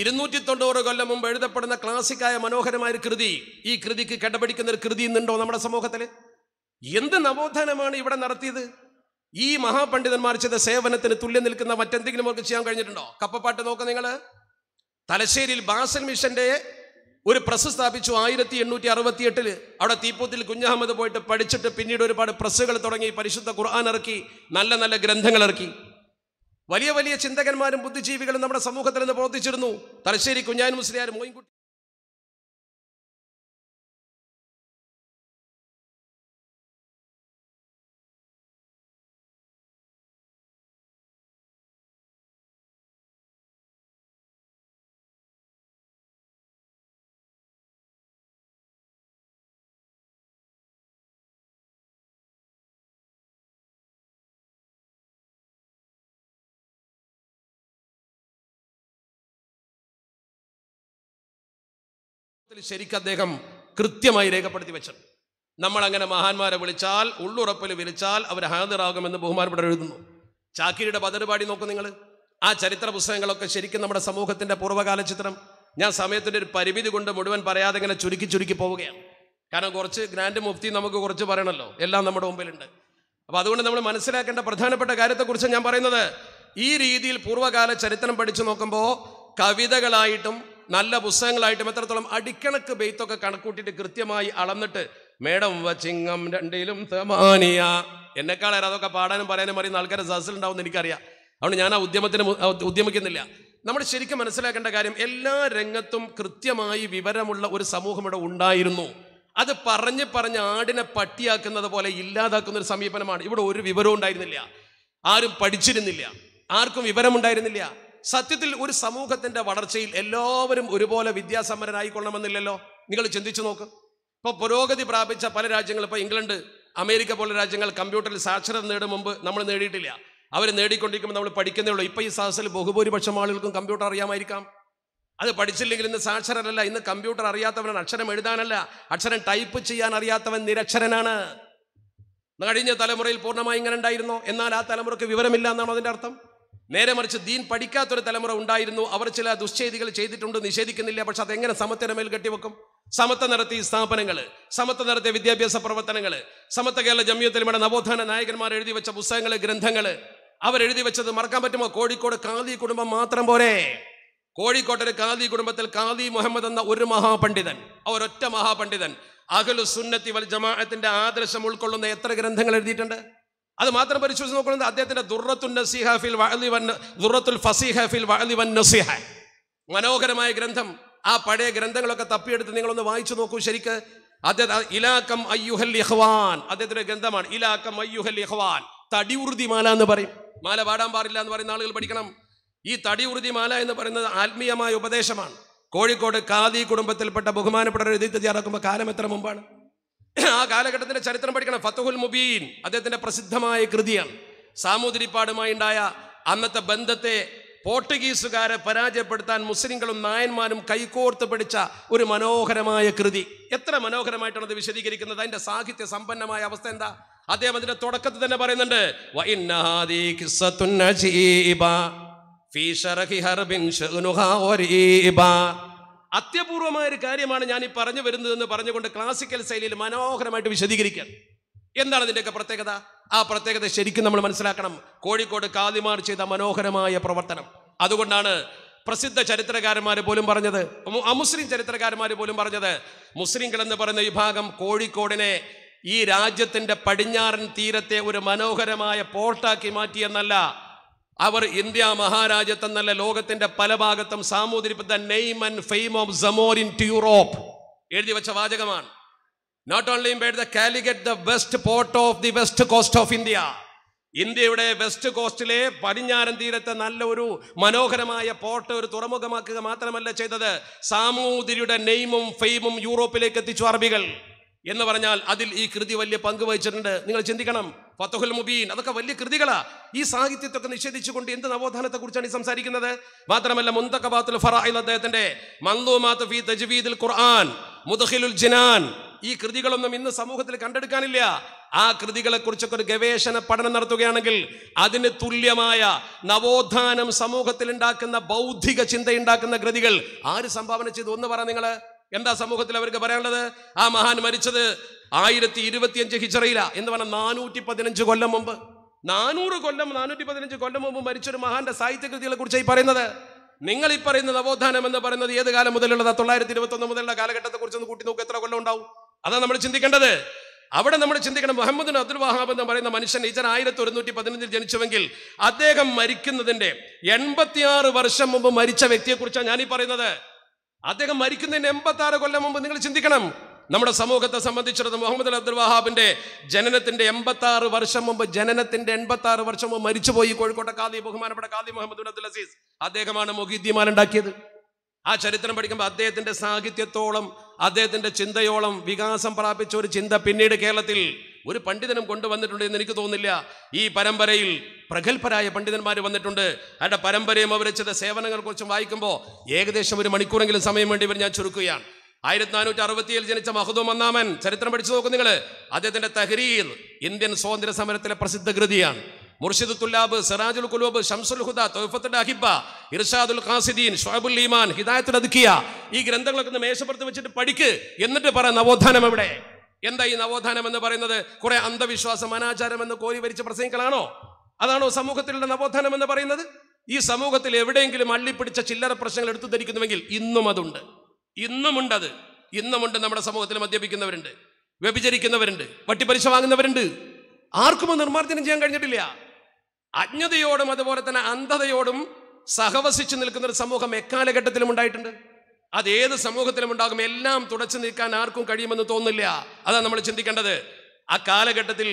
ഇരുന്നൂറ്റി തൊണ്ണൂറ് കൊല്ലം മുമ്പ് എഴുതപ്പെടുന്ന ക്ലാസിക്കായ മനോഹരമായ ഒരു കൃതി ഈ കൃതിക്ക് കിടപിടിക്കുന്ന ഒരു കൃതി ഇന്നുണ്ടോ നമ്മുടെ സമൂഹത്തിൽ എന്ത് നവോത്ഥാനമാണ് ഇവിടെ നടത്തിയത് ഈ മഹാപണ്ഡിതന്മാർ ചെയ്ത സേവനത്തിന് തുല്യം നിൽക്കുന്ന മറ്റെന്തെങ്കിലും അവർക്ക് ചെയ്യാൻ കഴിഞ്ഞിട്ടുണ്ടോ കപ്പപ്പാട്ട് നോക്ക് നിങ്ങൾ തലശ്ശേരിയിൽ ബാസൽ മിഷന്റെ ഒരു പ്രസ് സ്ഥാപിച്ചു ആയിരത്തി എണ്ണൂറ്റി അറുപത്തി എട്ടിൽ അവിടെ തീപ്പൂത്തിൽ കുഞ്ഞഹമ്മദ് പോയിട്ട് പഠിച്ചിട്ട് പിന്നീട് ഒരുപാട് പ്രസ്സുകൾ തുടങ്ങി പരിശുദ്ധ ഖുർആൻ ഇറക്കി നല്ല നല്ല ഗ്രന്ഥങ്ങൾ ഇറക്കി വലിയ വലിയ ചിന്തകന്മാരും ബുദ്ധിജീവികളും നമ്മുടെ സമൂഹത്തിൽ നിന്ന് പ്രവർത്തിച്ചിരുന്നു തലശ്ശേരി കുഞ്ഞാൻ മുസ്ലിയാർ മോയിൻകുട്ടി ശരിക്കും അദ്ദേഹം കൃത്യമായി രേഖപ്പെടുത്തി വെച്ചത് നമ്മൾ അങ്ങനെ മഹാന്മാരെ വിളിച്ചാൽ ഉള്ളുറപ്പിൽ വിളിച്ചാൽ അവർ ഹാജരാകുമെന്ന് ബഹുമാനപ്പെട്ട എഴുതുന്നു ചാക്കിരിയുടെ ബദർ നോക്കും നിങ്ങൾ ആ ചരിത്ര പുസ്തകങ്ങളൊക്കെ ശരിക്കും നമ്മുടെ സമൂഹത്തിൻ്റെ പൂർവ്വകാല ചിത്രം ഞാൻ സമയത്തിൻ്റെ ഒരു പരിമിതി കൊണ്ട് മുഴുവൻ പറയാതെ ഇങ്ങനെ ചുരുക്കി ചുരുക്കി പോവുകയാണ് കാരണം കുറച്ച് ഗ്രാൻഡ് മുഫ്തി നമുക്ക് കുറച്ച് പറയണമല്ലോ എല്ലാം നമ്മുടെ മുമ്പിലുണ്ട് അപ്പോൾ അതുകൊണ്ട് നമ്മൾ മനസ്സിലാക്കേണ്ട പ്രധാനപ്പെട്ട കാര്യത്തെക്കുറിച്ച് ഞാൻ പറയുന്നത് ഈ രീതിയിൽ പൂർവ്വകാല ചരിത്രം പഠിച്ചു നോക്കുമ്പോൾ കവിതകളായിട്ടും നല്ല പുസ്തകങ്ങളായിട്ടും എത്രത്തോളം അടിക്കണക്ക് ബെയ്ത്തൊക്കെ കണക്കൂട്ടിയിട്ട് കൃത്യമായി അളന്നിട്ട് മേഡം വച്ചിങ്ങം രണ്ടിലും തമാനിയ എന്നെക്കാളേറെ അതൊക്കെ പാടാനും പറയാനും അറിയുന്ന ആൾക്കാരെ സഹസിലുണ്ടാവും എനിക്കറിയാം അതുകൊണ്ട് ഞാൻ ആ ഉദ്യമത്തിന് ഉദ്യമിക്കുന്നില്ല നമ്മൾ ശരിക്കും മനസ്സിലാക്കേണ്ട കാര്യം എല്ലാ രംഗത്തും കൃത്യമായി വിവരമുള്ള ഒരു സമൂഹം ഇവിടെ ഉണ്ടായിരുന്നു അത് പറഞ്ഞ് പറഞ്ഞ് ആടിനെ പട്ടിയാക്കുന്നത് പോലെ ഇല്ലാതാക്കുന്ന ഒരു സമീപനമാണ് ഇവിടെ ഒരു വിവരവും ഉണ്ടായിരുന്നില്ല ആരും പഠിച്ചിരുന്നില്ല ആർക്കും വിവരമുണ്ടായിരുന്നില്ല സത്യത്തിൽ ഒരു സമൂഹത്തിന്റെ വളർച്ചയിൽ എല്ലാവരും ഒരുപോലെ വിദ്യാസമ്പന്നരായിക്കൊള്ളണമെന്നില്ലല്ലോ നിങ്ങൾ ചിന്തിച്ചു നോക്ക് ഇപ്പോൾ പുരോഗതി പ്രാപിച്ച പല രാജ്യങ്ങളും ഇപ്പോൾ ഇംഗ്ലണ്ട് അമേരിക്ക പോലുള്ള രാജ്യങ്ങൾ കമ്പ്യൂട്ടറിൽ സാക്ഷരത നേടും മുമ്പ് നമ്മൾ നേടിയിട്ടില്ല അവർ നേടിക്കൊണ്ടിരിക്കുമ്പോൾ നമ്മൾ പഠിക്കുന്നേ ഉള്ളൂ ഇപ്പോൾ ഈ സദസ്സിൽ ബഹുഭൂരിപക്ഷം ആളുകൾക്കും കമ്പ്യൂട്ടർ അറിയാമായിരിക്കാം അത് പഠിച്ചില്ലെങ്കിൽ ഇന്ന് സാക്ഷരനല്ല ഇന്ന് കമ്പ്യൂട്ടർ അറിയാത്തവനാണ് അക്ഷരം എഴുതാനല്ല അക്ഷരം ടൈപ്പ് ചെയ്യാൻ അറിയാത്തവൻ നിരക്ഷരനാണ് കഴിഞ്ഞ തലമുറയിൽ പൂർണ്ണമായി ഇങ്ങനെ ഉണ്ടായിരുന്നോ എന്നാൽ ആ തലമുറയ്ക്ക് വിവരമില്ല എന്നാണോ അതിൻ്റെ അർത്ഥം നേരെ മറിച്ച് ദീൻ പഠിക്കാത്തൊരു തലമുറ ഉണ്ടായിരുന്നു അവർ ചില ദുശ്ചേതികൾ ചെയ്തിട്ടുണ്ട് നിഷേധിക്കുന്നില്ല പക്ഷെ അതെങ്ങനെ സമത്തിന് മേൽ കെട്ടിവെക്കും സമത്വം നടത്തിയ സ്ഥാപനങ്ങൾ സമത്വം നടത്തിയ വിദ്യാഭ്യാസ പ്രവർത്തനങ്ങൾ സമത്വ കേരള ജമ്യത്തിലുമാണ് നവോത്ഥാന നായകന്മാർ എഴുതി വെച്ച പുസ്തകങ്ങൾ ഗ്രന്ഥങ്ങൾ അവരെഴുതി വെച്ചത് മറക്കാൻ പറ്റുമോ കോഴിക്കോട് കാലി കുടുംബം മാത്രം പോരെ കോഴിക്കോട്ടൊരു കാലി കുടുംബത്തിൽ കാലി മുഹമ്മദ് എന്ന ഒരു മഹാപണ്ഡിതൻ ഒറ്റ മഹാപണ്ഡിതൻ അഖലു സുന്നത്തി വൽ ജമാഅത്തിന്റെ ആദർശം ഉൾക്കൊള്ളുന്ന എത്ര ഗ്രന്ഥങ്ങൾ എഴുതിയിട്ടുണ്ട് അത് മാത്രം പരിശോധിച്ച് നോക്കുന്നത് അദ്ദേഹത്തിന്റെ ദുർറത്തുൽ നസീഹ ഫിൽ വഅലിവൻ ദുർറത്തുൽ ഫസീഹ ഫിൽ വഅലിവൻ നസീഹ മനോഹരമായ ഗ്രന്ഥം ആ പഴയ ഗ്രന്ഥങ്ങളൊക്കെ തപ്പിയെടുത്ത് നിങ്ങളൊന്ന് വായിച്ചു നോക്കൂ ശരിക്ക് അദ്ദേഹം ഇലാക്കം അയ്യുഹൽ ഇഹ്വാൻ അദ്ദേഹത്തിന്റെ ഗ്രന്ഥമാണ് ഇലാക്കം അയ്യുഹൽ ഇഹ്വാൻ തടിയുറുതി മാല എന്ന് പറയും മാല പാടാൻ പാടില്ല എന്ന് പറയുന്ന ആളുകൾ പഠിക്കണം ഈ തടിയുറുതി മാല എന്ന് പറയുന്നത് ആത്മീയമായ ഉപദേശമാണ് കോഴിക്കോട് കാദി കുടുംബത്തിൽപ്പെട്ട ബഹുമാനപ്പെട്ട ഒരു എഴുതി തയ്യാറാക്കുമ്പോൾ കാലം എത്ര മുമ്പാണ് ആ കാലഘട്ടത്തിന്റെ ചരിത്രം പഠിക്കണം ഫത്തുഹുൽ മുബീൻ അദ്ദേഹത്തിന്റെ പ്രസിദ്ധമായ കൃതിയാണ് സാമൂതിരിപ്പാടുമായി ഉണ്ടായ അന്നത്തെ ബന്ധത്തെ പോർട്ടുഗീസുകാരെ പരാജയപ്പെടുത്താൻ മുസ്ലിങ്ങളും നായന്മാരും കൈകോർത്ത് പിടിച്ച ഒരു മനോഹരമായ കൃതി എത്ര മനോഹരമായിട്ടാണ് അത് വിശദീകരിക്കുന്നത് അതിന്റെ സാഹിത്യ സമ്പന്നമായ അവസ്ഥ എന്താ അദ്ദേഹം അതിന്റെ തുടക്കത്തിൽ തന്നെ പറയുന്നുണ്ട് അത്യപൂർവമായ ഒരു കാര്യമാണ് ഞാൻ ഈ പറഞ്ഞു വരുന്നതെന്ന് പറഞ്ഞുകൊണ്ട് ക്ലാസിക്കൽ ശൈലിയിൽ മനോഹരമായിട്ട് വിശദീകരിക്കാൻ എന്താണ് ഇതിൻ്റെയൊക്കെ പ്രത്യേകത ആ പ്രത്യേകത ശരിക്കും നമ്മൾ മനസ്സിലാക്കണം കോഴിക്കോട് കാതിമാർ ചെയ്ത മനോഹരമായ പ്രവർത്തനം അതുകൊണ്ടാണ് പ്രസിദ്ധ ചരിത്രകാരന്മാർ പോലും പറഞ്ഞത് അമുസ്ലിം ചരിത്രകാരന്മാർ പോലും പറഞ്ഞത് മുസ്ലിംകൾ എന്ന് പറയുന്ന വിഭാഗം കോഴിക്കോടിനെ ഈ രാജ്യത്തിന്റെ പടിഞ്ഞാറൻ തീരത്തെ ഒരു മനോഹരമായ പോർട്ടാക്കി മാറ്റിയെന്നല്ല അവർ ഇന്ത്യ മഹാരാജ്യത്തെന്നല്ല ലോകത്തിന്റെ പല ഭാഗത്തും സാമൂതിരിപ്പെട്ട name and fame of Zamorin into Europe എഴുതി വെച്ച വാചകമാണ് not only bird the Calicut the west port of the west coast of India ഇന്ത്യയുടെ വെസ്റ്റ് കോസ്റ്റിലെ പടിഞ്ഞാറൻ തീരത്തെ നല്ല ഒരു മനോഹരമായ പോർട്ട് ഒരു തുറമുഖമാക്കുക മാത്രമല്ല ചെയ്തത് സാമൂതിരിയുടെ നെയ്മും ഫെയിമും യൂറോപ്പിലേക്ക് എത്തിച്ചു അറബികൾ എന്ന് പറഞ്ഞാൽ അതിൽ ഈ കൃതി വലിയ പങ്ക് വഹിച്ചിട്ടുണ്ട് നിങ്ങൾ ചിന്തിക്കണം ഫത്തുഹുൽ മുബീൻ അതൊക്കെ വലിയ കൃതികളാ ഈ സാഹിത്യത്തൊക്കെ നിഷേധിച്ചുകൊണ്ട് എന്ത് നവോത്ഥാനത്തെ കുറിച്ചാണ് ഈ സംസാരിക്കുന്നത് മാത്രമല്ല മുന്തഖബാത്തുൽ ഫറായിൽ അദ്ദേഹത്തിന്റെ മന്ദൂമാത്ത് ഫീ തജ്വീദുൽ ഖുർആൻ മുദഖിലുൽ ജിനാൻ ഈ കൃതികളൊന്നും ഇന്ന് സമൂഹത്തിൽ കണ്ടെടുക്കാനില്ല ആ കൃതികളെ കുറിച്ചൊക്കെ ഒരു ഗവേഷണ പഠനം നടത്തുകയാണെങ്കിൽ അതിന് തുല്യമായ നവോത്ഥാനം സമൂഹത്തിൽ ഉണ്ടാക്കുന്ന ബൗദ്ധിക ചിന്തയുണ്ടാക്കുന്ന കൃതികൾ ആര് സംഭാവന ചെയ്തു ഒന്ന് പറ നിങ്ങള് എന്താ സമൂഹത്തിൽ അവർക്ക് പറയാനുള്ളത് ആ മഹാൻ മരിച്ചത് ആയിരത്തി ഇരുപത്തിയഞ്ച് ഹിജറയില എന്ന് പറഞ്ഞാൽ നാനൂറ്റി പതിനഞ്ച് കൊല്ലം മുമ്പ് നാനൂറ് കൊല്ലം നാനൂറ്റി പതിനഞ്ച് കൊല്ലം മുമ്പ് മരിച്ചൊരു മഹാന്റെ സാഹിത്യകൃതികളെ കുറിച്ചായി പറയുന്നത് നിങ്ങൾ ഈ പറയുന്ന നവോത്ഥാനം എന്ന് പറയുന്നത് ഏത് കാലം മുതലുള്ളതാ തൊള്ളായിരത്തി ഇരുപത്തി ഒന്ന് മുതലുള്ള കാലഘട്ടത്തെ കുറിച്ച് ഒന്ന് കൂട്ടി നോക്കുക എത്ര കൊല്ലം ഉണ്ടാവും അതാ നമ്മൾ ചിന്തിക്കേണ്ടത് അവിടെ നമ്മൾ ചിന്തിക്കണം മുഹമ്മദ് അബ്ദുൽ വഹാബ് എന്ന് പറയുന്ന മനുഷ്യൻ ഇജൻ ആയിരത്തി ഒരുന്നൂറ്റി പതിനഞ്ചിൽ ജനിച്ചുവെങ്കിൽ അദ്ദേഹം മരിക്കുന്നതിന്റെ എൺപത്തിയാറ് വർഷം മുമ്പ് മരിച്ച വ്യക്തിയെ ഞാൻ ഈ പറയുന്നത് അദ്ദേഹം മരിക്കുന്നതിന് എൺപത്തി ആറ് കൊല്ലം മുമ്പ് നിങ്ങൾ ചിന്തിക്കണം നമ്മുടെ സമൂഹത്തെ സംബന്ധിച്ചിടത്ത് മുഹമ്മദ് അബ്ദുൽ വഹാബിന്റെ ജനനത്തിന്റെ എൺപത്തി ആറ് വർഷം മുമ്പ് ജനനത്തിന്റെ എൺപത്തി ആറ് വർഷം മുമ്പ് മരിച്ചുപോയി കോഴിക്കോട്ടെ കാദി ബഹുമാനപ്പെട്ട കാദി മുഹമ്മദ് അബ്ദുൽ അസീസ് അദ്ദേഹമാണ് മൊഹീദ്ദിമാൻ ഉണ്ടാക്കിയത് ആ ചരിത്രം പഠിക്കുമ്പോൾ അദ്ദേഹത്തിന്റെ സാഹിത്യത്തോളം അദ്ദേഹത്തിന്റെ ചിന്തയോളം വികാസം പ്രാപിച്ച ഒരു ചിന്ത പിന്നീട് കേരളത്തിൽ ഒരു പണ്ഡിതനും കൊണ്ടുവന്നിട്ടുണ്ട് എന്ന് എനിക്ക് തോന്നുന്നില്ല ഈ പരമ്പരയിൽ പ്രഗത്ഭരായ പണ്ഡിതന്മാർ വന്നിട്ടുണ്ട് അവരുടെ പരമ്പരയും അവർ ചെയ്ത സേവനങ്ങളെക്കുറിച്ചും വായിക്കുമ്പോൾ ഏകദേശം ഒരു മണിക്കൂറെങ്കിലും സമയം വേണ്ടി ഇവർ ഞാൻ ചുരുക്കുകയാണ് ആയിരത്തി നാനൂറ്റി ഏഴ് ജനിച്ച മഹദൂ മന്നാമൻ ചരിത്രം പഠിച്ചു നോക്കും നിങ്ങൾ അദ്ദേഹത്തിന്റെ തഹരീർ ഇന്ത്യൻ സ്വാതന്ത്ര്യ സമരത്തിലെ പ്രസിദ്ധ കൃതിയാണ് മുർഷിദ് തുല്ലാബ് സിറാജുൽ കുലൂബ് ഷംസുൽ ഹുദ തൊഫത്തിന്റെ അഹിബ ഇർഷാദുൽ ഖാസിദീൻ ഷോബുൽ ഈമാൻ ഹിദായത്തുൽ അതുക്കിയ ഈ ഗ്രന്ഥങ്ങളൊക്കെ മേശപ്പുറത്ത് വെച്ചിട്ട് പഠിക്ക് എന്നിട്ട് പറ നവോത്ഥാനം എവിടെ എന്താ ഈ നവോത്ഥാനം എന്ന് പറയുന്നത് കുറെ അന്ധവിശ്വാസം അനാചാരം എന്ന് കോരി വരിച്ച് പ്രസംഗിക്കലാണോ അതാണോ സമൂഹത്തിലുള്ള നവോത്ഥാനം എന്ന് പറയുന്നത് ഈ സമൂഹത്തിൽ എവിടെയെങ്കിലും അള്ളിപ്പിടിച്ച ചില്ലറ പ്രശ്നങ്ങൾ എടുത്തു ധരിക്കുന്നുവെങ്കിൽ ഇന്നും അതുണ്ട് ഇന്നുമുണ്ടത് ഇന്നുമുണ്ട് നമ്മുടെ സമൂഹത്തിൽ മദ്യപിക്കുന്നവരുണ്ട് വ്യഭിചരിക്കുന്നവരുണ്ട് വട്ടിപ്പലിശ വാങ്ങുന്നവരുണ്ട് ആർക്കും നിർമ്മാർജ്ജനം ചെയ്യാൻ കഴിഞ്ഞിട്ടില്ല അജ്ഞതയോടും അതുപോലെ തന്നെ അന്ധതയോടും സഹവസിച്ചു നിൽക്കുന്ന ഒരു സമൂഹം എക്കാലഘട്ടത്തിലും ഉണ്ടായിട്ടുണ്ട് അത് ഏത് സമൂഹത്തിലും ഉണ്ടാകും എല്ലാം തുടച്ചു നീക്കാൻ ആർക്കും കഴിയുമെന്ന് തോന്നില്ല അതാണ് നമ്മൾ ചിന്തിക്കേണ്ടത് ആ കാലഘട്ടത്തിൽ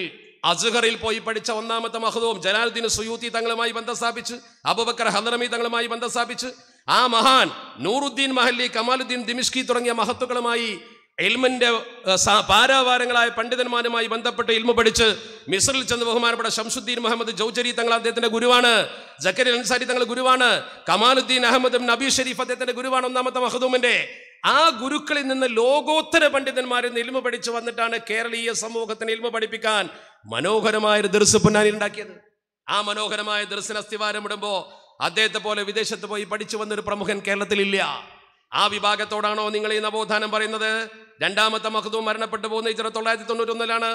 അസുഹറിൽ പോയി പഠിച്ച ഒന്നാമത്തെ മഹദവും ജലാലുദ്ദീൻ സുയൂത്തി തങ്ങളുമായി ബന്ധം സ്ഥാപിച്ച് അബുബക്കർ ഹദറമി തങ്ങളുമായി ബന്ധം സ്ഥാപിച്ച് ആ മഹാൻ നൂറുദ്ദീൻ മഹല്ലി കമാലുദ്ദീൻ ദിമിഷ്കി തുടങ്ങിയ മഹത്തുക്കളുമായി എൽമിൻ്റെ പാരാവാരങ്ങളായ പണ്ഡിതന്മാരുമായി ബന്ധപ്പെട്ട് ഇൽമു പഠിച്ച് മിസ്രിൽ ചെന്ന് ബഹുമാനപ്പെട്ട ഷംസുദ്ദീൻ മുഹമ്മദ് ജൗചരി തങ്ങൾ അദ്ദേഹത്തിന്റെ ഗുരുവാണ് ജക്കരി അൻസാരി തങ്ങൾ ഗുരുവാണ് കമാലുദ്ദീൻ അഹമ്മദ് നബി ഷരീഫ് അദ്ദേഹത്തിന്റെ ഗുരുവാണ് ഒന്നാമത്തെ മഹദൂമിന്റെ ആ ഗുരുക്കളിൽ നിന്ന് ലോകോത്തര പണ്ഡിതന്മാരിൽ നിന്ന് ഇൽമ പഠിച്ചു വന്നിട്ടാണ് കേരളീയ സമൂഹത്തിന് ഇൽമ പഠിപ്പിക്കാൻ മനോഹരമായ ഒരു ദൃശ്യ പൊന്നാനി ഉണ്ടാക്കിയത് ആ മനോഹരമായ ദൃശ്യ അസ്ഥിവാരം ഇടുമ്പോൾ അദ്ദേഹത്തെ പോലെ വിദേശത്ത് പോയി പഠിച്ചു വന്നൊരു പ്രമുഖൻ കേരളത്തിലില്ല ആ വിഭാഗത്തോടാണോ നിങ്ങൾ ഈ നവോത്ഥാനം പറയുന്നത് രണ്ടാമത്തെ മഹദൂം മരണപ്പെട്ടു പോകുന്ന ഹിജറ തൊള്ളായിരത്തി ഒന്നിലാണ്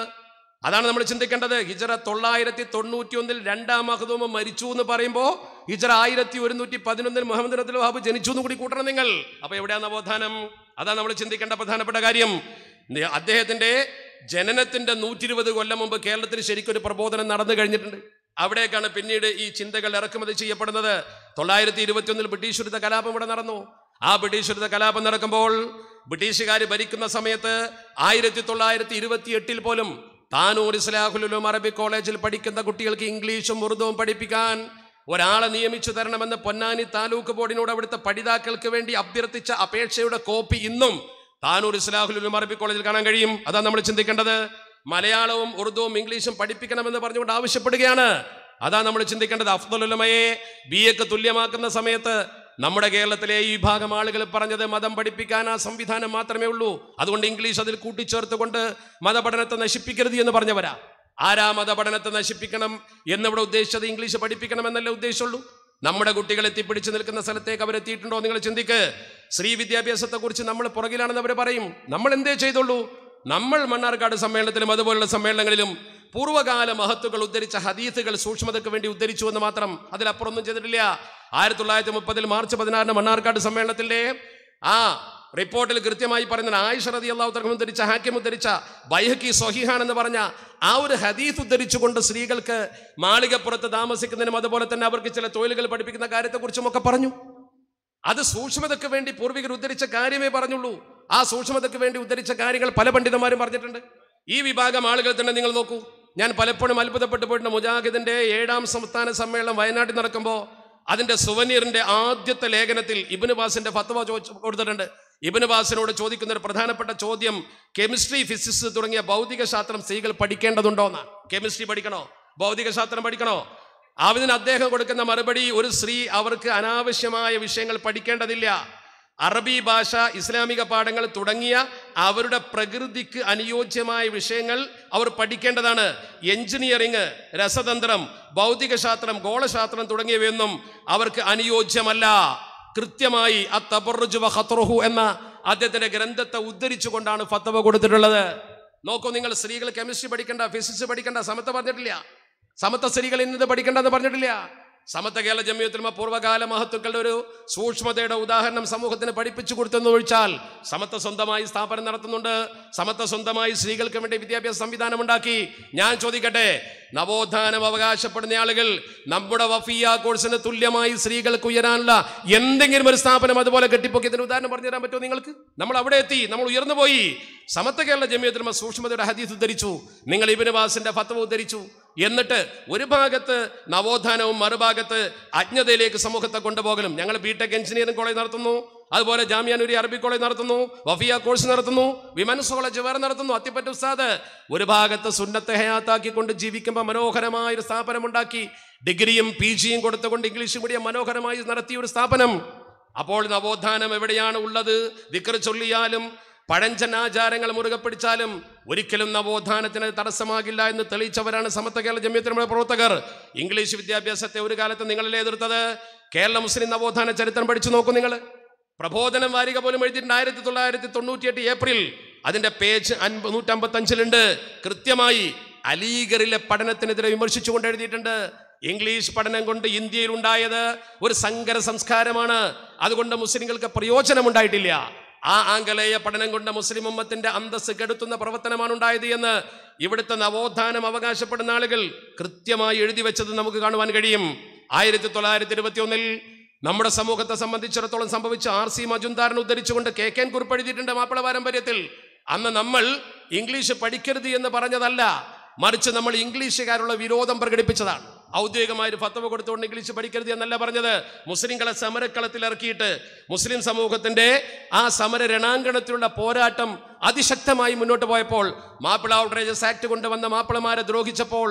അതാണ് നമ്മൾ ചിന്തിക്കേണ്ടത് ഹിജറ തൊള്ളായിരത്തി തൊണ്ണൂറ്റി ഒന്നിൽ രണ്ടാം മഹദൂമ മരിച്ചു എന്ന് പറയുമ്പോൾ ഹിജറ ആയിരത്തി ഒരുന്നൂറ്റി പതിനൊന്നിൽ മുഹമ്മദ് അബ്ദുൽ വഹാബ് ജനിച്ചു എന്ന് കൂടി കൂട്ടണം നിങ്ങൾ അപ്പോൾ എവിടെയാണ് നവോത്ഥാനം അതാണ് നമ്മൾ ചിന്തിക്കേണ്ട പ്രധാനപ്പെട്ട കാര്യം അദ്ദേഹത്തിന്റെ ജനനത്തിന്റെ നൂറ്റി ഇരുപത് കൊല്ലം മുമ്പ് കേരളത്തിൽ ശരിക്കൊരു പ്രബോധനം നടന്നു കഴിഞ്ഞിട്ടുണ്ട് അവിടേക്കാണ് പിന്നീട് ഈ ചിന്തകൾ ഇറക്കുമതി ചെയ്യപ്പെടുന്നത് തൊള്ളായിരത്തി ഇരുപത്തിയൊന്നിൽ ബ്രിട്ടീഷ് വിരുദ്ധ കലാപം ഇവിടെ നടന്നു ആ ബ്രിട്ടീഷ് വിരുദ്ധ കലാപം നടക്കുമ്പോൾ ബ്രിട്ടീഷുകാർ ഭരിക്കുന്ന സമയത്ത് ആയിരത്തി തൊള്ളായിരത്തി ഇരുപത്തി എട്ടിൽ പോലും താനൂർ ഇസ്ലാഹുലും അറബി കോളേജിൽ പഠിക്കുന്ന കുട്ടികൾക്ക് ഇംഗ്ലീഷും ഉറുദുവും പഠിപ്പിക്കാൻ ഒരാളെ നിയമിച്ചു തരണമെന്ന് പൊന്നാനി താലൂക്ക് ബോർഡിനോട് അവിടുത്തെ പഠിതാക്കൾക്ക് വേണ്ടി അഭ്യർത്ഥിച്ച അപേക്ഷയുടെ കോപ്പി ഇന്നും താനൂർ ഇസ്ലാഹുലും അറബി കോളേജിൽ കാണാൻ കഴിയും അതാണ് നമ്മൾ ചിന്തിക്കേണ്ടത് മലയാളവും ഉറുദുവും ഇംഗ്ലീഷും പഠിപ്പിക്കണമെന്ന് പറഞ്ഞുകൊണ്ട് ആവശ്യപ്പെടുകയാണ് അതാ നമ്മൾ ചിന്തിക്കേണ്ടത് അഫ്ദുലുലമയെ ബി എക്ക് തുല്യമാക്കുന്ന സമയത്ത് നമ്മുടെ കേരളത്തിലെ ഈ വിഭാഗം ആളുകൾ പറഞ്ഞത് മതം പഠിപ്പിക്കാൻ ആ സംവിധാനം മാത്രമേ ഉള്ളൂ അതുകൊണ്ട് ഇംഗ്ലീഷ് അതിൽ കൂട്ടിച്ചേർത്തുകൊണ്ട് മതപഠനത്തെ നശിപ്പിക്കരുത് എന്ന് പറഞ്ഞവരാ ആരാ മതപഠനത്തെ നശിപ്പിക്കണം എന്നിവിടെ ഉദ്ദേശിച്ചത് ഇംഗ്ലീഷ് പഠിപ്പിക്കണം എന്നല്ലേ ഉദ്ദേശമുള്ളൂ നമ്മുടെ കുട്ടികൾ എത്തിപ്പിടിച്ച് നിൽക്കുന്ന സ്ഥലത്തേക്ക് അവരെത്തിയിട്ടുണ്ടോ നിങ്ങൾ ചിന്തിക്ക് സ്ത്രീ വിദ്യാഭ്യാസത്തെക്കുറിച്ച് നമ്മൾ പുറകിലാണെന്ന് അവർ പറയും നമ്മൾ എന്തേ ചെയ്തുള്ളൂ നമ്മൾ മണ്ണാർക്കാട് സമ്മേളനത്തിലും അതുപോലുള്ള സമ്മേളനങ്ങളിലും പൂർവ്വകാല മഹത്തുകൾ ഉദ്ധരിച്ച ഹദീസുകൾ സൂക്ഷ്മതയ്ക്ക് വേണ്ടി ഉദ്ധരിച്ചു എന്ന് മാത്രം അതിലപ്പുറമൊന്നും ചെയ്തിട്ടില്ല ആയിരത്തി തൊള്ളായിരത്തി മുപ്പതിൽ മാർച്ച് പതിനാറിന് മണ്ണാർക്കാട് സമ്മേളനത്തിൻ്റെ ആ റിപ്പോർട്ടിൽ കൃത്യമായി പറയുന്ന ആയിഷ റതി അള്ളാഹു ഉദ്ധരിച്ച ഹാക്കിം ഉദ്ധരിച്ച ബൈഹക്കി സൊഹിഹാൻ എന്ന് പറഞ്ഞ ആ ഒരു ഹദീഫ് ഉദ്ധരിച്ചുകൊണ്ട് സ്ത്രീകൾക്ക് മാളികപ്പുറത്ത് താമസിക്കുന്നതിനും അതുപോലെ തന്നെ അവർക്ക് ചില തൊഴിലുകൾ പഠിപ്പിക്കുന്ന കാര്യത്തെക്കുറിച്ചും ഒക്കെ പറഞ്ഞു അത് സൂക്ഷ്മതയ്ക്ക് വേണ്ടി പൂർവികർ ഉദ്ധരിച്ച കാര്യമേ പറഞ്ഞുള്ളൂ ആ സൂക്ഷ്മതയ്ക്ക് വേണ്ടി ഉദ്ധരിച്ച കാര്യങ്ങൾ പല പണ്ഡിതന്മാരും പറഞ്ഞിട്ടുണ്ട് ഈ വിഭാഗം ആളുകൾ തന്നെ നിങ്ങൾ നോക്കൂ ഞാൻ പലപ്പോഴും അത്ഭുതപ്പെട്ടു പോയിട്ട് മുജാഹിദിന്റെ ഏഴാം സംസ്ഥാന സമ്മേളനം വയനാട്ടിൽ നടക്കുമ്പോൾ അതിന്റെ സുവനീറിന്റെ ആദ്യത്തെ ലേഖനത്തിൽ ഇബിന് ബാസിൻ്റെ ഫത്വ ചോദിച്ചു കൊടുത്തിട്ടുണ്ട് ഇബിന് ബാസിനോട് ചോദിക്കുന്ന ഒരു പ്രധാനപ്പെട്ട ചോദ്യം കെമിസ്ട്രി ഫിസിക്സ് തുടങ്ങിയ ഭൗതിക ശാസ്ത്രം സ്ത്രീകൾ പഠിക്കേണ്ടതുണ്ടോ എന്നാണ് കെമിസ്ട്രി പഠിക്കണോ ഭൗതിക ശാസ്ത്രം പഠിക്കണോ അവന് അദ്ദേഹം കൊടുക്കുന്ന മറുപടി ഒരു സ്ത്രീ അവർക്ക് അനാവശ്യമായ വിഷയങ്ങൾ പഠിക്കേണ്ടതില്ല അറബി ഭാഷ ഇസ്ലാമിക പാഠങ്ങൾ തുടങ്ങിയ അവരുടെ പ്രകൃതിക്ക് അനുയോജ്യമായ വിഷയങ്ങൾ അവർ പഠിക്കേണ്ടതാണ് എഞ്ചിനീയറിംഗ് രസതന്ത്രം ഭൗതികശാസ്ത്രം ഗോളശാസ്ത്രം തുടങ്ങിയവയൊന്നും അവർക്ക് അനുയോജ്യമല്ല കൃത്യമായി അത്തബറുഹു എന്ന അദ്ദേഹത്തിന്റെ ഗ്രന്ഥത്തെ ഉദ്ധരിച്ചുകൊണ്ടാണ് ഫത്തവ കൊടുത്തിട്ടുള്ളത് നോക്കൂ നിങ്ങൾ സ്ത്രീകൾ കെമിസ്ട്രി പഠിക്കേണ്ട ഫിസിക്സ് പഠിക്കേണ്ട സമത്വം പറഞ്ഞിട്ടില്ല സമത്വ സ്ത്രീകൾ ഇന്നത് പഠിക്കേണ്ടെന്ന് പറഞ്ഞിട്ടില്ല സമത്വ കേരള ജമ്മിയത്തിലും പൂർവ്വകാല മഹത്തുക്കളുടെ ഒരു സൂക്ഷ്മതയുടെ ഉദാഹരണം സമൂഹത്തിന് പഠിപ്പിച്ചു കൊടുത്തെന്ന് ഒഴിച്ചാൽ സമത്വ സ്വന്തമായി സ്ഥാപനം നടത്തുന്നുണ്ട് സമത്വ സ്വന്തമായി സ്ത്രീകൾക്ക് വേണ്ടി വിദ്യാഭ്യാസ സംവിധാനം ഉണ്ടാക്കി ഞാൻ ചോദിക്കട്ടെ നവോത്ഥാനം അവകാശപ്പെടുന്ന ആളുകൾ നമ്മുടെ വഫിയ കോഴ്സിന് തുല്യമായി സ്ത്രീകൾക്ക് ഉയരാനുള്ള എന്തെങ്കിലും ഒരു സ്ഥാപനം അതുപോലെ ഇതിന് ഉദാഹരണം പറഞ്ഞു തരാൻ പറ്റുമോ നിങ്ങൾക്ക് നമ്മൾ അവിടെ എത്തി നമ്മൾ ഉയർന്നു പോയി സമത്വ കേരള ജമിയത്തിനുമ സൂക്ഷ്മതയുടെ ഹദീസ് ഉദ്ധരിച്ചു നിങ്ങൾ ഇബിന് വാസിന്റെ ഫത്വ ഉദ്ധരിച്ചു എന്നിട്ട് ഒരു ഭാഗത്ത് നവോത്ഥാനവും മറുഭാഗത്ത് അജ്ഞതയിലേക്ക് സമൂഹത്തെ കൊണ്ടുപോകലും ഞങ്ങൾ ബിടെക് എഞ്ചിനീയറിംഗ് കോളേജ് നടത്തുന്നു അതുപോലെ ജാമ്യാനൂരി അറബി കോളേജ് നടത്തുന്നു വഫിയ കോഴ്സ് നടത്തുന്നു വിമൻസ് കോളേജ് വേറെ നടത്തുന്നു അത്തിപ്പറ്റ ഉസ്താദ് ഒരു ഭാഗത്ത് സുന്നത്തെ ഹയാത്താക്കിക്കൊണ്ട് ജീവിക്കുമ്പോൾ മനോഹരമായ ഒരു ഉണ്ടാക്കി ഡിഗ്രിയും പി ജിയും കൊടുത്തുകൊണ്ട് ഇംഗ്ലീഷ് മീഡിയം മനോഹരമായി നടത്തിയ ഒരു സ്ഥാപനം അപ്പോൾ നവോത്ഥാനം എവിടെയാണ് ഉള്ളത് വിക്ര ചൊല്ലിയാലും പഴഞ്ചൻ ആചാരങ്ങൾ മുറുകെ പിടിച്ചാലും ഒരിക്കലും നവോത്ഥാനത്തിന് തടസ്സമാകില്ല എന്ന് തെളിയിച്ചവരാണ് സമത്വ കേരള ജമ്യത്തിനുള്ള പ്രവർത്തകർ ഇംഗ്ലീഷ് വിദ്യാഭ്യാസത്തെ ഒരു കാലത്ത് നിങ്ങളെ എതിർത്തത് കേരള മുസ്ലിം നവോത്ഥാന ചരിത്രം പഠിച്ചു നോക്കൂ നിങ്ങൾ പ്രബോധനം വാരിക പോലും എഴുതിയിട്ടുണ്ട് ആയിരത്തി തൊള്ളായിരത്തി തൊണ്ണൂറ്റിയെട്ട് ഏപ്രിൽ അതിന്റെ പേജ് അൻപ നൂറ്റമ്പത്തഞ്ചിലുണ്ട് കൃത്യമായി അലീഗറിലെ പഠനത്തിനെതിരെ വിമർശിച്ചുകൊണ്ട് എഴുതിയിട്ടുണ്ട് ഇംഗ്ലീഷ് പഠനം കൊണ്ട് ഇന്ത്യയിൽ ഉണ്ടായത് ഒരു സങ്കര സംസ്കാരമാണ് അതുകൊണ്ട് മുസ്ലിങ്ങൾക്ക് പ്രയോജനമുണ്ടായിട്ടില്ല ആ ആംഗലേയ പഠനം കൊണ്ട് മുസ്ലിം ഉമ്മത്തിന്റെ അന്തസ് കെടുത്തുന്ന പ്രവർത്തനമാണ് ഉണ്ടായത് എന്ന് ഇവിടുത്തെ നവോത്ഥാനം അവകാശപ്പെടുന്ന ആളുകൾ കൃത്യമായി എഴുതി വെച്ചത് നമുക്ക് കാണുവാൻ കഴിയും ആയിരത്തി തൊള്ളായിരത്തി ഇരുപത്തി ഒന്നിൽ നമ്മുടെ സമൂഹത്തെ സംബന്ധിച്ചിടത്തോളം സംഭവിച്ച ആർ സി മജുംദാറിനെ ഉദ്ധരിച്ചുകൊണ്ട് കെ കെൻ കുറിപ്പ് എഴുതിയിട്ടുണ്ട് മാപ്പിള പാരമ്പര്യത്തിൽ അന്ന് നമ്മൾ ഇംഗ്ലീഷ് പഠിക്കരുത് എന്ന് പറഞ്ഞതല്ല മറിച്ച് നമ്മൾ ഇംഗ്ലീഷുകാരുള്ള വിരോധം പ്രകടിപ്പിച്ചതാണ് ഔദ്യോഗികമായ ഒരു ഫത്തവ കൊടുത്തുകൊണ്ട് ഇംഗ്ലീഷ് പഠിക്കരുത് എന്നല്ല പറഞ്ഞത് മുസ്ലിംകളെ സമരക്കളത്തിൽ ഇറക്കിയിട്ട് മുസ്ലിം സമൂഹത്തിന്റെ ആ സമര രണാങ്കണത്തിലുള്ള പോരാട്ടം അതിശക്തമായി മുന്നോട്ട് പോയപ്പോൾ മാപ്പിള ഔട്ട്റേജസ് ആക്ട് കൊണ്ടുവന്ന മാപ്പിളമാരെ ദ്രോഹിച്ചപ്പോൾ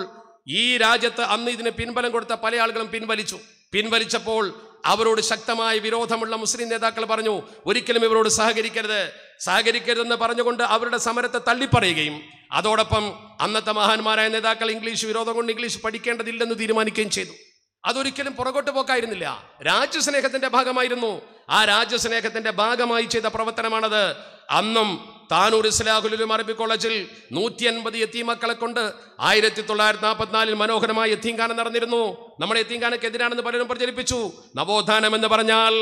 ഈ രാജ്യത്ത് അന്ന് ഇതിന് പിൻബലം കൊടുത്ത പല ആളുകളും പിൻവലിച്ചു പിൻവലിച്ചപ്പോൾ അവരോട് ശക്തമായ വിരോധമുള്ള മുസ്ലിം നേതാക്കൾ പറഞ്ഞു ഒരിക്കലും ഇവരോട് സഹകരിക്കരുത് സഹകരിക്കരുതെന്ന് പറഞ്ഞുകൊണ്ട് അവരുടെ സമരത്തെ തള്ളിപ്പറയുകയും അതോടൊപ്പം അന്നത്തെ മഹാന്മാരായ നേതാക്കൾ ഇംഗ്ലീഷ് വിരോധം കൊണ്ട് ഇംഗ്ലീഷ് പഠിക്കേണ്ടതില്ലെന്ന് തീരുമാനിക്കുകയും ചെയ്തു അതൊരിക്കലും പുറകോട്ട് പോക്കായിരുന്നില്ല രാജ്യസ്നേഹത്തിന്റെ ഭാഗമായിരുന്നു ആ രാജ്യസ്നേഹത്തിന്റെ ഭാഗമായി ചെയ്ത പ്രവർത്തനമാണത് അന്നും താനൂർ ഇസ്ലാഹുലും അറബി കോളേജിൽ നൂറ്റി അൻപത് എത്തീമക്കളെ കൊണ്ട് ആയിരത്തി തൊള്ളായിരത്തി നാൽപ്പത്തിനാലിൽ മനോഹരമായ എത്തീംഖാന നടന്നിരുന്നു നമ്മുടെ എത്തീംഖാനക്കെതിരാണെന്ന് പലരും പ്രചരിപ്പിച്ചു നവോത്ഥാനം എന്ന് പറഞ്ഞാൽ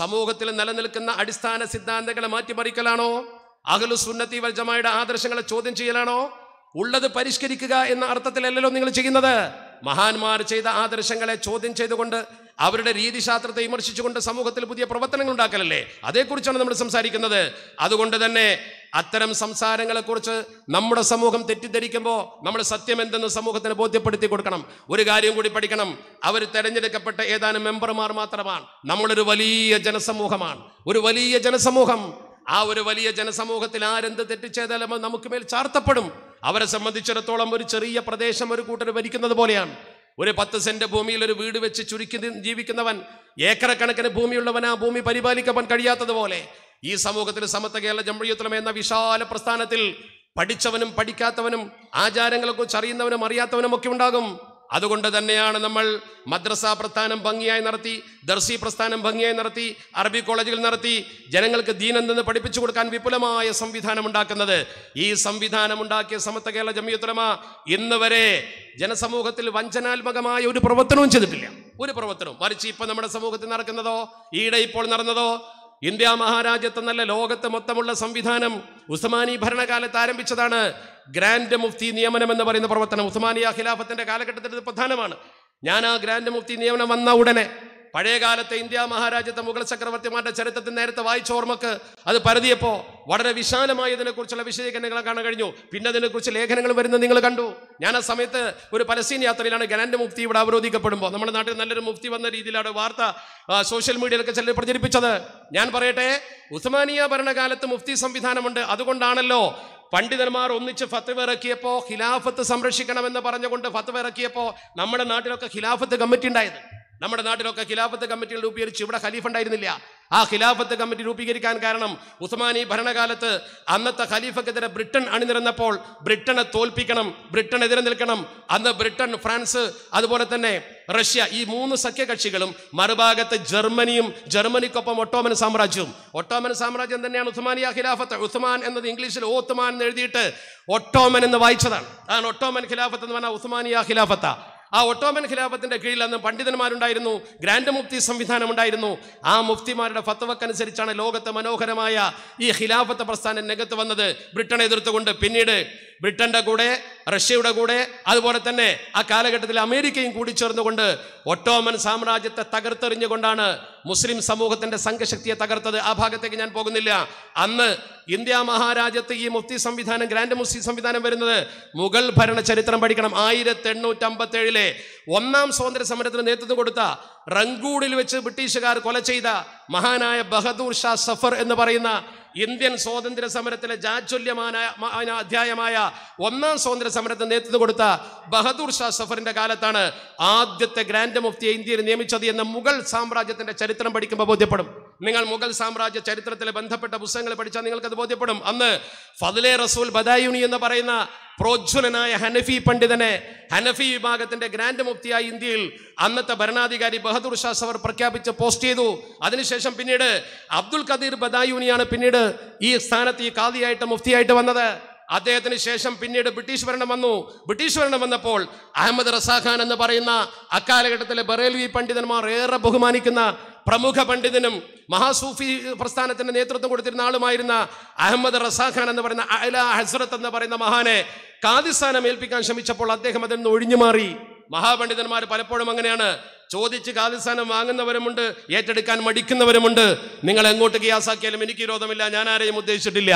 സമൂഹത്തിൽ നിലനിൽക്കുന്ന അടിസ്ഥാന സിദ്ധാന്തങ്ങളെ മാറ്റിമറിക്കലാണോ അഖലു സുന്നത്തി വജമായുടെ ആദർശങ്ങളെ ചോദ്യം ചെയ്യലാണോ ഉള്ളത് പരിഷ്കരിക്കുക എന്ന അർത്ഥത്തിലല്ലല്ലോ നിങ്ങൾ ചെയ്യുന്നത് മഹാന്മാർ ചെയ്ത ആദർശങ്ങളെ ചോദ്യം ചെയ്തുകൊണ്ട് അവരുടെ രീതിശാസ്ത്രത്തെ വിമർശിച്ചുകൊണ്ട് സമൂഹത്തിൽ പുതിയ പ്രവർത്തനങ്ങൾ ഉണ്ടാക്കലല്ലേ അതേക്കുറിച്ചാണ് നമ്മൾ സംസാരിക്കുന്നത് അതുകൊണ്ട് തന്നെ അത്തരം സംസാരങ്ങളെക്കുറിച്ച് നമ്മുടെ സമൂഹം തെറ്റിദ്ധരിക്കുമ്പോൾ നമ്മൾ സത്യം എന്തെന്ന് സമൂഹത്തിന് ബോധ്യപ്പെടുത്തി കൊടുക്കണം ഒരു കാര്യം കൂടി പഠിക്കണം അവർ തെരഞ്ഞെടുക്കപ്പെട്ട ഏതാനും മെമ്പർമാർ മാത്രമാണ് നമ്മളൊരു വലിയ ജനസമൂഹമാണ് ഒരു വലിയ ജനസമൂഹം ആ ഒരു വലിയ ജനസമൂഹത്തിൽ ആരെന്ത് തെറ്റിച്ചേതാലും നമുക്ക് മേൽ ചാർത്തപ്പെടും അവരെ സംബന്ധിച്ചിടത്തോളം ഒരു ചെറിയ പ്രദേശം ഒരു കൂട്ടർ ഭരിക്കുന്നത് പോലെയാണ് ഒരു പത്ത് സെന്റ് ഭൂമിയിൽ ഒരു വീട് വെച്ച് ചുരുക്കി ജീവിക്കുന്നവൻ ഏക്കറക്കണക്കിന് ഭൂമിയുള്ളവൻ ആ ഭൂമി പരിപാലിക്കപ്പാൻ കഴിയാത്തതുപോലെ ഈ സമൂഹത്തിന് സമത്വ കേരള ജമ്പഴിയത്തുലമ എന്ന വിശാല പ്രസ്ഥാനത്തിൽ പഠിച്ചവനും പഠിക്കാത്തവനും ആചാരങ്ങളെക്കുറിച്ച് അറിയുന്നവനും അറിയാത്തവനും ഒക്കെ ഉണ്ടാകും അതുകൊണ്ട് തന്നെയാണ് നമ്മൾ മദ്രസ പ്രസ്ഥാനം ഭംഗിയായി നടത്തി ദർസി പ്രസ്ഥാനം ഭംഗിയായി നടത്തി അറബി കോളേജുകൾ നടത്തി ജനങ്ങൾക്ക് നിന്ന് പഠിപ്പിച്ചു കൊടുക്കാൻ വിപുലമായ സംവിധാനം ഉണ്ടാക്കുന്നത് ഈ സംവിധാനം ഉണ്ടാക്കിയ സമത്വ കേരള ജമിയത്തുലമ ഇന്ന് വരെ ജനസമൂഹത്തിൽ വഞ്ചനാത്മകമായ ഒരു പ്രവർത്തനവും ചെയ്തിട്ടില്ല ഒരു പ്രവർത്തനവും മറിച്ച് ഇപ്പോൾ നമ്മുടെ സമൂഹത്തിൽ നടക്കുന്നതോ ഈയിടെ ഇപ്പോൾ നടന്നതോ ഇന്ത്യ മഹാരാജ്യത്തെന്നല്ല ലോകത്ത് മൊത്തമുള്ള സംവിധാനം ഉസ്മാനി ഭരണകാലത്ത് ആരംഭിച്ചതാണ് ഗ്രാൻഡ് മുഫ്തി നിയമനം എന്ന് പറയുന്ന പ്രവർത്തനം ഉസ്മാനിയ ഖിലാഫത്തിന്റെ കാലഘട്ടത്തിൽ പ്രധാനമാണ് ഞാൻ ആ ഗ്രാൻഡ് മുഫ്തി നിയമനം വന്ന ഉടനെ പഴയകാലത്തെ ഇന്ത്യ മഹാരാജ്യത്തെ മുഗൾ ചക്രവർത്തിമാരുടെ ചരിത്രത്തിൽ നേരത്തെ വായിച്ച ഓർമ്മക്ക് അത് പരതിയപ്പോൾ വളരെ വിശാലമായി ഇതിനെക്കുറിച്ചുള്ള വിശദീകരണങ്ങൾ കാണാൻ കഴിഞ്ഞു പിന്നെ അതിനെക്കുറിച്ച് ലേഖനങ്ങൾ വരുന്നത് നിങ്ങൾ കണ്ടു ഞാൻ ആ സമയത്ത് ഒരു പലസ്തീൻ യാത്രയിലാണ് ഗനാൻ്റെ മുക്തി ഇവിടെ അവരോധിക്കപ്പെടുമ്പോൾ നമ്മുടെ നാട്ടിൽ നല്ലൊരു മുക്തി വന്ന രീതിയിലാണ് വാർത്ത സോഷ്യൽ മീഡിയയിലൊക്കെ ചിലർ പ്രചരിപ്പിച്ചത് ഞാൻ പറയട്ടെ ഉസ്മാനിയ ഭരണകാലത്ത് മുഫ്തി സംവിധാനമുണ്ട് അതുകൊണ്ടാണല്ലോ പണ്ഡിതന്മാർ ഒന്നിച്ച് ഫത്വ ഇറക്കിയപ്പോൾ ഖിലാഫത്ത് സംരക്ഷിക്കണമെന്ന് പറഞ്ഞുകൊണ്ട് ഫത്വ ഇറക്കിയപ്പോൾ നമ്മുടെ നാട്ടിലൊക്കെ ഖിലാഫത്ത് കമ്മിറ്റി ഉണ്ടായത് നമ്മുടെ നാട്ടിലൊക്കെ ഖിലാഫത്ത് കമ്മിറ്റികൾ രൂപീകരിച്ച് ഇവിടെ ഖലീഫ് ഉണ്ടായിരുന്നില്ല ആ ഖിലാഫത്ത് കമ്മിറ്റി രൂപീകരിക്കാൻ കാരണം ഉസ്മാനി ഭരണകാലത്ത് അന്നത്തെ ഖലീഫക്കെതിരെ ബ്രിട്ടൻ അണിനിരന്നപ്പോൾ ബ്രിട്ടനെ തോൽപ്പിക്കണം ബ്രിട്ടൻ എതിരെ നിൽക്കണം അന്ന് ബ്രിട്ടൻ ഫ്രാൻസ് അതുപോലെ തന്നെ റഷ്യ ഈ മൂന്ന് സഖ്യകക്ഷികളും മറുഭാഗത്ത് ജർമ്മനിയും ജർമ്മനിക്കൊപ്പം ഒട്ടോമൻ സാമ്രാജ്യവും ഒട്ടോമൻ സാമ്രാജ്യം തന്നെയാണ് ഉസ്മാനിയ ഖിലാഫത്ത് ഉസ്മാൻ എന്നത് ഇംഗ്ലീഷിൽ ഓത്തുമാൻ എന്ന് എഴുതിയിട്ട് ഒട്ടോമൻ എന്ന് വായിച്ചതാണ് അതാണ് ഒട്ടോമൻ ഖിലാഫത്ത് എന്ന് പറഞ്ഞാൽ ഉസ്മാനിയ ഖിലാഫത്താണ് ആ ഒട്ടോമൻ ഖിലാഫത്തിന്റെ കീഴിൽ അന്ന് പണ്ഡിതന്മാരുണ്ടായിരുന്നു ഗ്രാൻഡ് മുഫ്തി സംവിധാനം ഉണ്ടായിരുന്നു ആ മുഫ്തിമാരുടെ ഫത്തവക്കനുസരിച്ചാണ് ലോകത്തെ മനോഹരമായ ഈ ഖിലാഫത്ത് പ്രസ്ഥാനം രംഗത്ത് വന്നത് ബ്രിട്ടനെ എതിർത്തുകൊണ്ട് പിന്നീട് ബ്രിട്ടന്റെ കൂടെ റഷ്യയുടെ കൂടെ അതുപോലെ തന്നെ ആ കാലഘട്ടത്തിൽ അമേരിക്കയും കൂടി ചേർന്നുകൊണ്ട് ഒട്ടോമൻ സാമ്രാജ്യത്തെ തകർത്തെറിഞ്ഞുകൊണ്ടാണ് മുസ്ലിം സമൂഹത്തിന്റെ സംഘശക്തിയെ തകർത്തത് ആ ഭാഗത്തേക്ക് ഞാൻ പോകുന്നില്ല അന്ന് ഇന്ത്യ മഹാരാജ്യത്ത് ഈ മുഫ്തി സംവിധാനം ഗ്രാൻഡ് മുഫ്തി സംവിധാനം വരുന്നത് മുഗൾ ഭരണ ചരിത്രം പഠിക്കണം ആയിരത്തി എണ്ണൂറ്റി അമ്പത്തി ഏഴിലെ ഒന്നാം സ്വാതന്ത്ര്യ സമരത്തിന് നേതൃത്വം കൊടുത്ത റങ്കൂണിൽ വെച്ച് ബ്രിട്ടീഷുകാർ കൊല ചെയ്ത മഹാനായ ബഹദൂർ ഷാ സഫർ എന്ന് പറയുന്ന ഇന്ത്യൻ സ്വാതന്ത്ര്യ സമരത്തിലെ ജാചല്യമാന അധ്യായമായ ഒന്നാം സ്വാതന്ത്ര്യ സമരത്തിന് നേതൃത്വം കൊടുത്ത ബഹദൂർ ഷാ സഫറിന്റെ കാലത്താണ് ആദ്യത്തെ ഗ്രാൻഡ് മുഫ്തിയെ ഇന്ത്യയിൽ നിയമിച്ചത് എന്ന മുഗൾ സാമ്രാജ്യത്തിന്റെ ചരിത്രം പഠിക്കുമ്പോൾ ബോധ്യപ്പെടും നിങ്ങൾ മുഗൾ സാമ്രാജ്യ ചരിത്രത്തിലെ ബന്ധപ്പെട്ട പുസ്തകങ്ങൾ പഠിച്ചാൽ അത് ബോധ്യപ്പെടും അന്ന് ഫതിലെ റസൂൽ ബദായുണി എന്ന് പറയുന്ന പ്രോജ്വലനായ ഹനഫി പണ്ഡിതനെ ഹനഫി വിഭാഗത്തിന്റെ ഗ്രാൻഡ് മുക്തിയായി ഇന്ത്യയിൽ അന്നത്തെ ഭരണാധികാരി ബഹദൂർ ഷാ സവർ പ്രഖ്യാപിച്ച് പോസ്റ്റ് ചെയ്തു അതിനുശേഷം പിന്നീട് അബ്ദുൽ ഖദീർ ബദായുണിയാണ് പിന്നീട് ഈ സ്ഥാനത്ത് ഈ കാതിയായിട്ട് മുഫ്തിയായിട്ട് വന്നത് അദ്ദേഹത്തിന് ശേഷം പിന്നീട് ബ്രിട്ടീഷ് ഭരണം വന്നു ബ്രിട്ടീഷ് ഭരണം വന്നപ്പോൾ അഹമ്മദ് റസാഖാൻ എന്ന് പറയുന്ന അക്കാലഘട്ടത്തിലെ ബറേൽവി പണ്ഡിതന്മാർ ഏറെ ബഹുമാനിക്കുന്ന പ്രമുഖ പണ്ഡിതനും മഹാസൂഫി പ്രസ്ഥാനത്തിന്റെ നേതൃത്വം കൊടുത്തിരുന്ന ആളുമായിരുന്ന അഹമ്മദ് റസാഖാൻ എന്ന് പറയുന്ന അല ഹസ്രത്ത് എന്ന് പറയുന്ന മഹാനെ കാതിസ്ഥാനം ഏൽപ്പിക്കാൻ ശ്രമിച്ചപ്പോൾ അദ്ദേഹം അതിൽ നിന്ന് ഒഴിഞ്ഞു മാറി മഹാപണ്ഡിതന്മാർ പലപ്പോഴും അങ്ങനെയാണ് ചോദിച്ച് കാതിസ്ഥാനം വാങ്ങുന്നവരുമുണ്ട് ഏറ്റെടുക്കാൻ മടിക്കുന്നവരുമുണ്ട് നിങ്ങൾ എങ്ങോട്ട് ഗ്യാസാക്കിയാലും എനിക്ക് വിരോധമില്ല ഞാൻ ആരെയും ഉദ്ദേശിച്ചിട്ടില്ല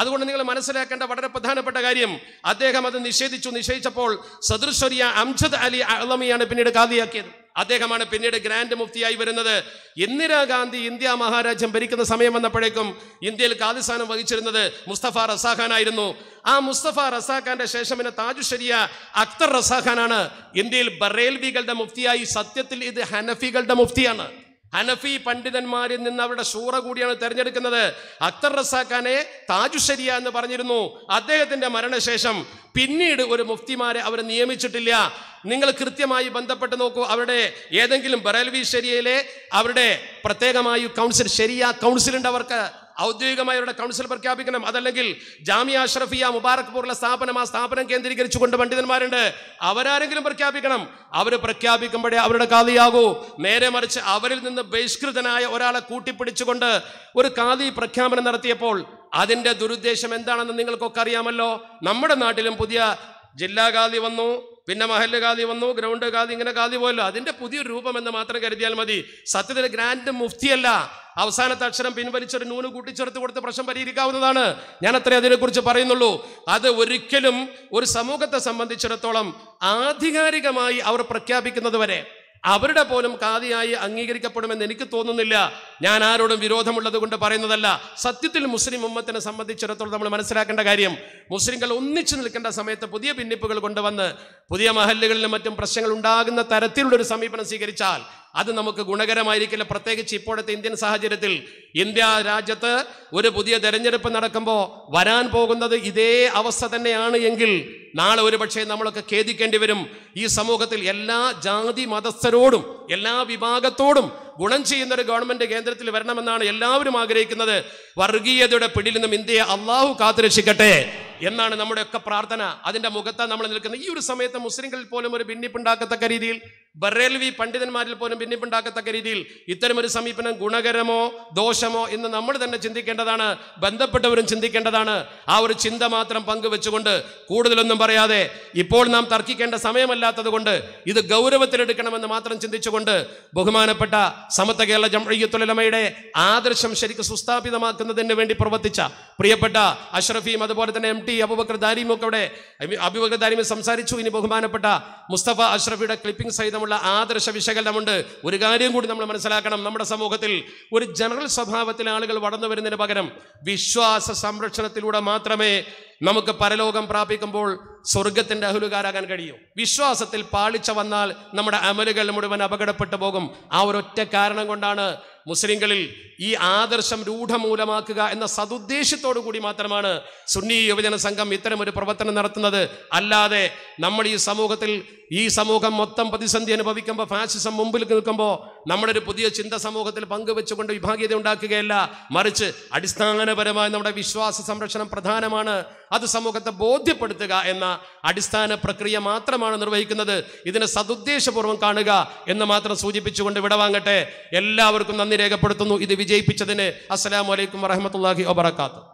അതുകൊണ്ട് നിങ്ങൾ മനസ്സിലാക്കേണ്ട വളരെ പ്രധാനപ്പെട്ട കാര്യം അദ്ദേഹം അത് നിഷേധിച്ചു നിഷേധിച്ചപ്പോൾ സദൃശ്വരിയ അംജദ് അലി അലമിയാണ് പിന്നീട് കാതിയാക്കിയത് അദ്ദേഹമാണ് പിന്നീട് ഗ്രാൻഡ് മുഫ്തിയായി വരുന്നത് ഇന്ദിരാഗാന്ധി ഇന്ത്യ മഹാരാജ്യം ഭരിക്കുന്ന സമയം വന്നപ്പോഴേക്കും ഇന്ത്യയിൽ കാതിസ്ഥാനം വഹിച്ചിരുന്നത് മുസ്തഫ റസാഖാൻ ആയിരുന്നു ആ മുസ്തഫ റസാഖാന്റെ ശേഷം പിന്നെ താജുശരിയ അക്തർ റസാഖാനാണ് ഇന്ത്യയിൽ ബറേൽവികളുടെ മുഫ്തിയായി സത്യത്തിൽ ഇത് ഹനഫികളുടെ മുഫ്തിയാണ് ഹനഫി പണ്ഡിതന്മാരിൽ നിന്ന് അവരുടെ സൂറ കൂടിയാണ് തെരഞ്ഞെടുക്കുന്നത് അക്തർ റസാഖാനെ താജുശരിയ എന്ന് പറഞ്ഞിരുന്നു അദ്ദേഹത്തിന്റെ മരണശേഷം പിന്നീട് ഒരു മുഫ്തിമാരെ അവർ നിയമിച്ചിട്ടില്ല നിങ്ങൾ കൃത്യമായി ബന്ധപ്പെട്ട് നോക്കൂ അവരുടെ ഏതെങ്കിലും ബറേൽവി ശരിയയിലെ അവരുടെ പ്രത്യേകമായി കൗൺസിൽ ശരിയ കൗൺസിലുണ്ട് അവർക്ക് ഔദ്യോഗികമായി അവരുടെ കൗൺസിൽ പ്രഖ്യാപിക്കണം അതല്ലെങ്കിൽ ജാമിയ അഷ്റഫിയ മുബാറക് പോലുള്ള സ്ഥാപനം ആ സ്ഥാപനം കേന്ദ്രീകരിച്ചുകൊണ്ട് പണ്ഡിതന്മാരുണ്ട് അവരാരെങ്കിലും പ്രഖ്യാപിക്കണം അവർ പ്രഖ്യാപിക്കുമ്പോഴേ അവരുടെ കാതിയാകൂ നേരെ മറിച്ച് അവരിൽ നിന്ന് ബഹിഷ്കൃതനായ ഒരാളെ കൂട്ടിപ്പിടിച്ചുകൊണ്ട് ഒരു കാതി പ്രഖ്യാപനം നടത്തിയപ്പോൾ അതിൻ്റെ ദുരുദ്ദേശം എന്താണെന്ന് നിങ്ങൾക്കൊക്കെ അറിയാമല്ലോ നമ്മുടെ നാട്ടിലും പുതിയ ജില്ലാ കാതി വന്നു പിന്നെ മഹല്ല് ഖാദി വന്നു ഗ്രൗണ്ട് ഖാദി ഇങ്ങനെ ഖാദി പോയല്ലോ അതിന്റെ പുതിയൊരു രൂപം എന്ന് മാത്രം കരുതിയാൽ മതി സത്യത്തിൽ ഗ്രാൻഡ് മുഫ്തിയല്ല അവസാനത്തെ അക്ഷരം പിൻവലിച്ചൊരു നൂന് കൂട്ടിച്ചേർത്ത് കൊടുത്ത് പ്രശ്നം പരിഹരിക്കാവുന്നതാണ് ഞാൻ അത്രേ അതിനെക്കുറിച്ച് പറയുന്നുള്ളൂ അത് ഒരിക്കലും ഒരു സമൂഹത്തെ സംബന്ധിച്ചിടത്തോളം ആധികാരികമായി അവർ പ്രഖ്യാപിക്കുന്നത് വരെ അവരുടെ പോലും കാതിയായി അംഗീകരിക്കപ്പെടുമെന്ന് എനിക്ക് തോന്നുന്നില്ല ഞാൻ ആരോടും വിരോധമുള്ളത് കൊണ്ട് പറയുന്നതല്ല സത്യത്തിൽ മുസ്ലിം ഉമ്മത്തിനെ സംബന്ധിച്ചിടത്തോളം നമ്മൾ മനസ്സിലാക്കേണ്ട കാര്യം മുസ്ലിങ്ങൾ ഒന്നിച്ചു നിൽക്കേണ്ട സമയത്ത് പുതിയ ഭിന്നിപ്പുകൾ കൊണ്ടുവന്ന് പുതിയ മഹല്ലുകളിലും മറ്റും പ്രശ്നങ്ങൾ ഉണ്ടാകുന്ന തരത്തിലുള്ള ഒരു സമീപനം സ്വീകരിച്ചാൽ അത് നമുക്ക് ഗുണകരമായിരിക്കില്ല പ്രത്യേകിച്ച് ഇപ്പോഴത്തെ ഇന്ത്യൻ സാഹചര്യത്തിൽ ഇന്ത്യ രാജ്യത്ത് ഒരു പുതിയ തെരഞ്ഞെടുപ്പ് നടക്കുമ്പോൾ വരാൻ പോകുന്നത് ഇതേ അവസ്ഥ തന്നെയാണ് എങ്കിൽ നാളെ പക്ഷേ നമ്മളൊക്കെ ഖേദിക്കേണ്ടി വരും ഈ സമൂഹത്തിൽ എല്ലാ ജാതി മതസ്ഥരോടും എല്ലാ വിഭാഗത്തോടും ഗുണം ചെയ്യുന്ന ഒരു ഗവൺമെന്റ് കേന്ദ്രത്തിൽ വരണമെന്നാണ് എല്ലാവരും ആഗ്രഹിക്കുന്നത് വർഗീയതയുടെ പിടിയിൽ നിന്നും ഇന്ത്യയെ അള്ളാഹു കാത്തുരക്ഷിക്കട്ടെ എന്നാണ് നമ്മുടെയൊക്കെ പ്രാർത്ഥന അതിന്റെ മുഖത്താണ് നമ്മൾ നിൽക്കുന്നത് ഈ ഒരു സമയത്ത് മുസ്ലിങ്ങളിൽ പോലും ഒരു ഭിന്നിപ്പുണ്ടാക്കത്തക്ക രീതിയിൽ ബറേൽവി പണ്ഡിതന്മാരിൽ പോലും ഭിന്നിപ്പുണ്ടാക്കത്തക്ക രീതിയിൽ ഇത്തരമൊരു സമീപനം ഗുണകരമോ ദോഷമോ എന്ന് നമ്മൾ തന്നെ ചിന്തിക്കേണ്ടതാണ് ബന്ധപ്പെട്ടവരും ചിന്തിക്കേണ്ടതാണ് ആ ഒരു ചിന്ത മാത്രം പങ്കുവെച്ചുകൊണ്ട് കൂടുതലൊന്നും പറയാതെ ഇപ്പോൾ നാം തർക്കിക്കേണ്ട സമയമല്ലാത്തത് കൊണ്ട് ഇത് ഗൗരവത്തിലെടുക്കണമെന്ന് മാത്രം ചിന്തിച്ചുകൊണ്ട് ബഹുമാനപ്പെട്ട സമത്വ കേരള ജംഴയ്യത്തുലമയുടെ ആദർശം ശരിക്ക് സുസ്ഥാപിതമാക്കുന്നതിന് വേണ്ടി പ്രവർത്തിച്ച പ്രിയപ്പെട്ട അഷ്റഫിയും അതുപോലെ തന്നെ എം ടി അബുബക്കർ ദാരിമും ഒക്കെ അവിടെ അബുബക്കർ ദാരിമും സംസാരിച്ചു ഇനി ബഹുമാനപ്പെട്ട മുസ്തഫ അഷ്റഫിയുടെ ക്ലിപ്പിംഗ് സഹിതം ഇത്തരത്തിലുള്ള ആദർശ വിശകലനമുണ്ട് ഒരു കാര്യം കൂടി നമ്മൾ മനസ്സിലാക്കണം നമ്മുടെ സമൂഹത്തിൽ ഒരു ജനറൽ സ്വഭാവത്തിൽ ആളുകൾ വളർന്നു വരുന്നതിന് പകരം വിശ്വാസ സംരക്ഷണത്തിലൂടെ മാത്രമേ നമുക്ക് പരലോകം പ്രാപിക്കുമ്പോൾ സ്വർഗത്തിൻ്റെ അഹുലുകാരാകാൻ കഴിയും വിശ്വാസത്തിൽ പാളിച്ച വന്നാൽ നമ്മുടെ അമലുകൾ മുഴുവൻ അപകടപ്പെട്ടു പോകും ആ ഒരൊറ്റ കാരണം കൊണ്ടാണ് മുസ്ലിങ്ങളിൽ ഈ ആദർശം രൂഢമൂലമാക്കുക എന്ന സതുദ്ദേശത്തോടു കൂടി മാത്രമാണ് സുന്നി യുവജന സംഘം ഇത്തരം ഒരു പ്രവർത്തനം നടത്തുന്നത് അല്ലാതെ നമ്മൾ ഈ സമൂഹത്തിൽ ഈ സമൂഹം മൊത്തം പ്രതിസന്ധി അനുഭവിക്കുമ്പോൾ ഫാസിസം മുമ്പിൽ നിൽക്കുമ്പോൾ ഒരു പുതിയ ചിന്ത സമൂഹത്തിൽ പങ്കുവെച്ചുകൊണ്ട് വിഭാഗീയത ഉണ്ടാക്കുകയല്ല മറിച്ച് അടിസ്ഥാനപരമായി നമ്മുടെ വിശ്വാസ സംരക്ഷണം പ്രധാനമാണ് അത് സമൂഹത്തെ ബോധ്യപ്പെടുത്തുക എന്ന അടിസ്ഥാന പ്രക്രിയ മാത്രമാണ് നിർവഹിക്കുന്നത് ഇതിനെ സതുദ്ദേശപൂർവ്വം കാണുക എന്ന് മാത്രം സൂചിപ്പിച്ചുകൊണ്ട് വിടവാങ്ങട്ടെ എല്ലാവർക്കും നന്ദി രേഖപ്പെടുത്തുന്നു ഇത് വിജയിപ്പിച്ചതിന് അസ്സലാമലൈക്കും വറഹമത്തല്ലാഹി വബർക്കാത്തു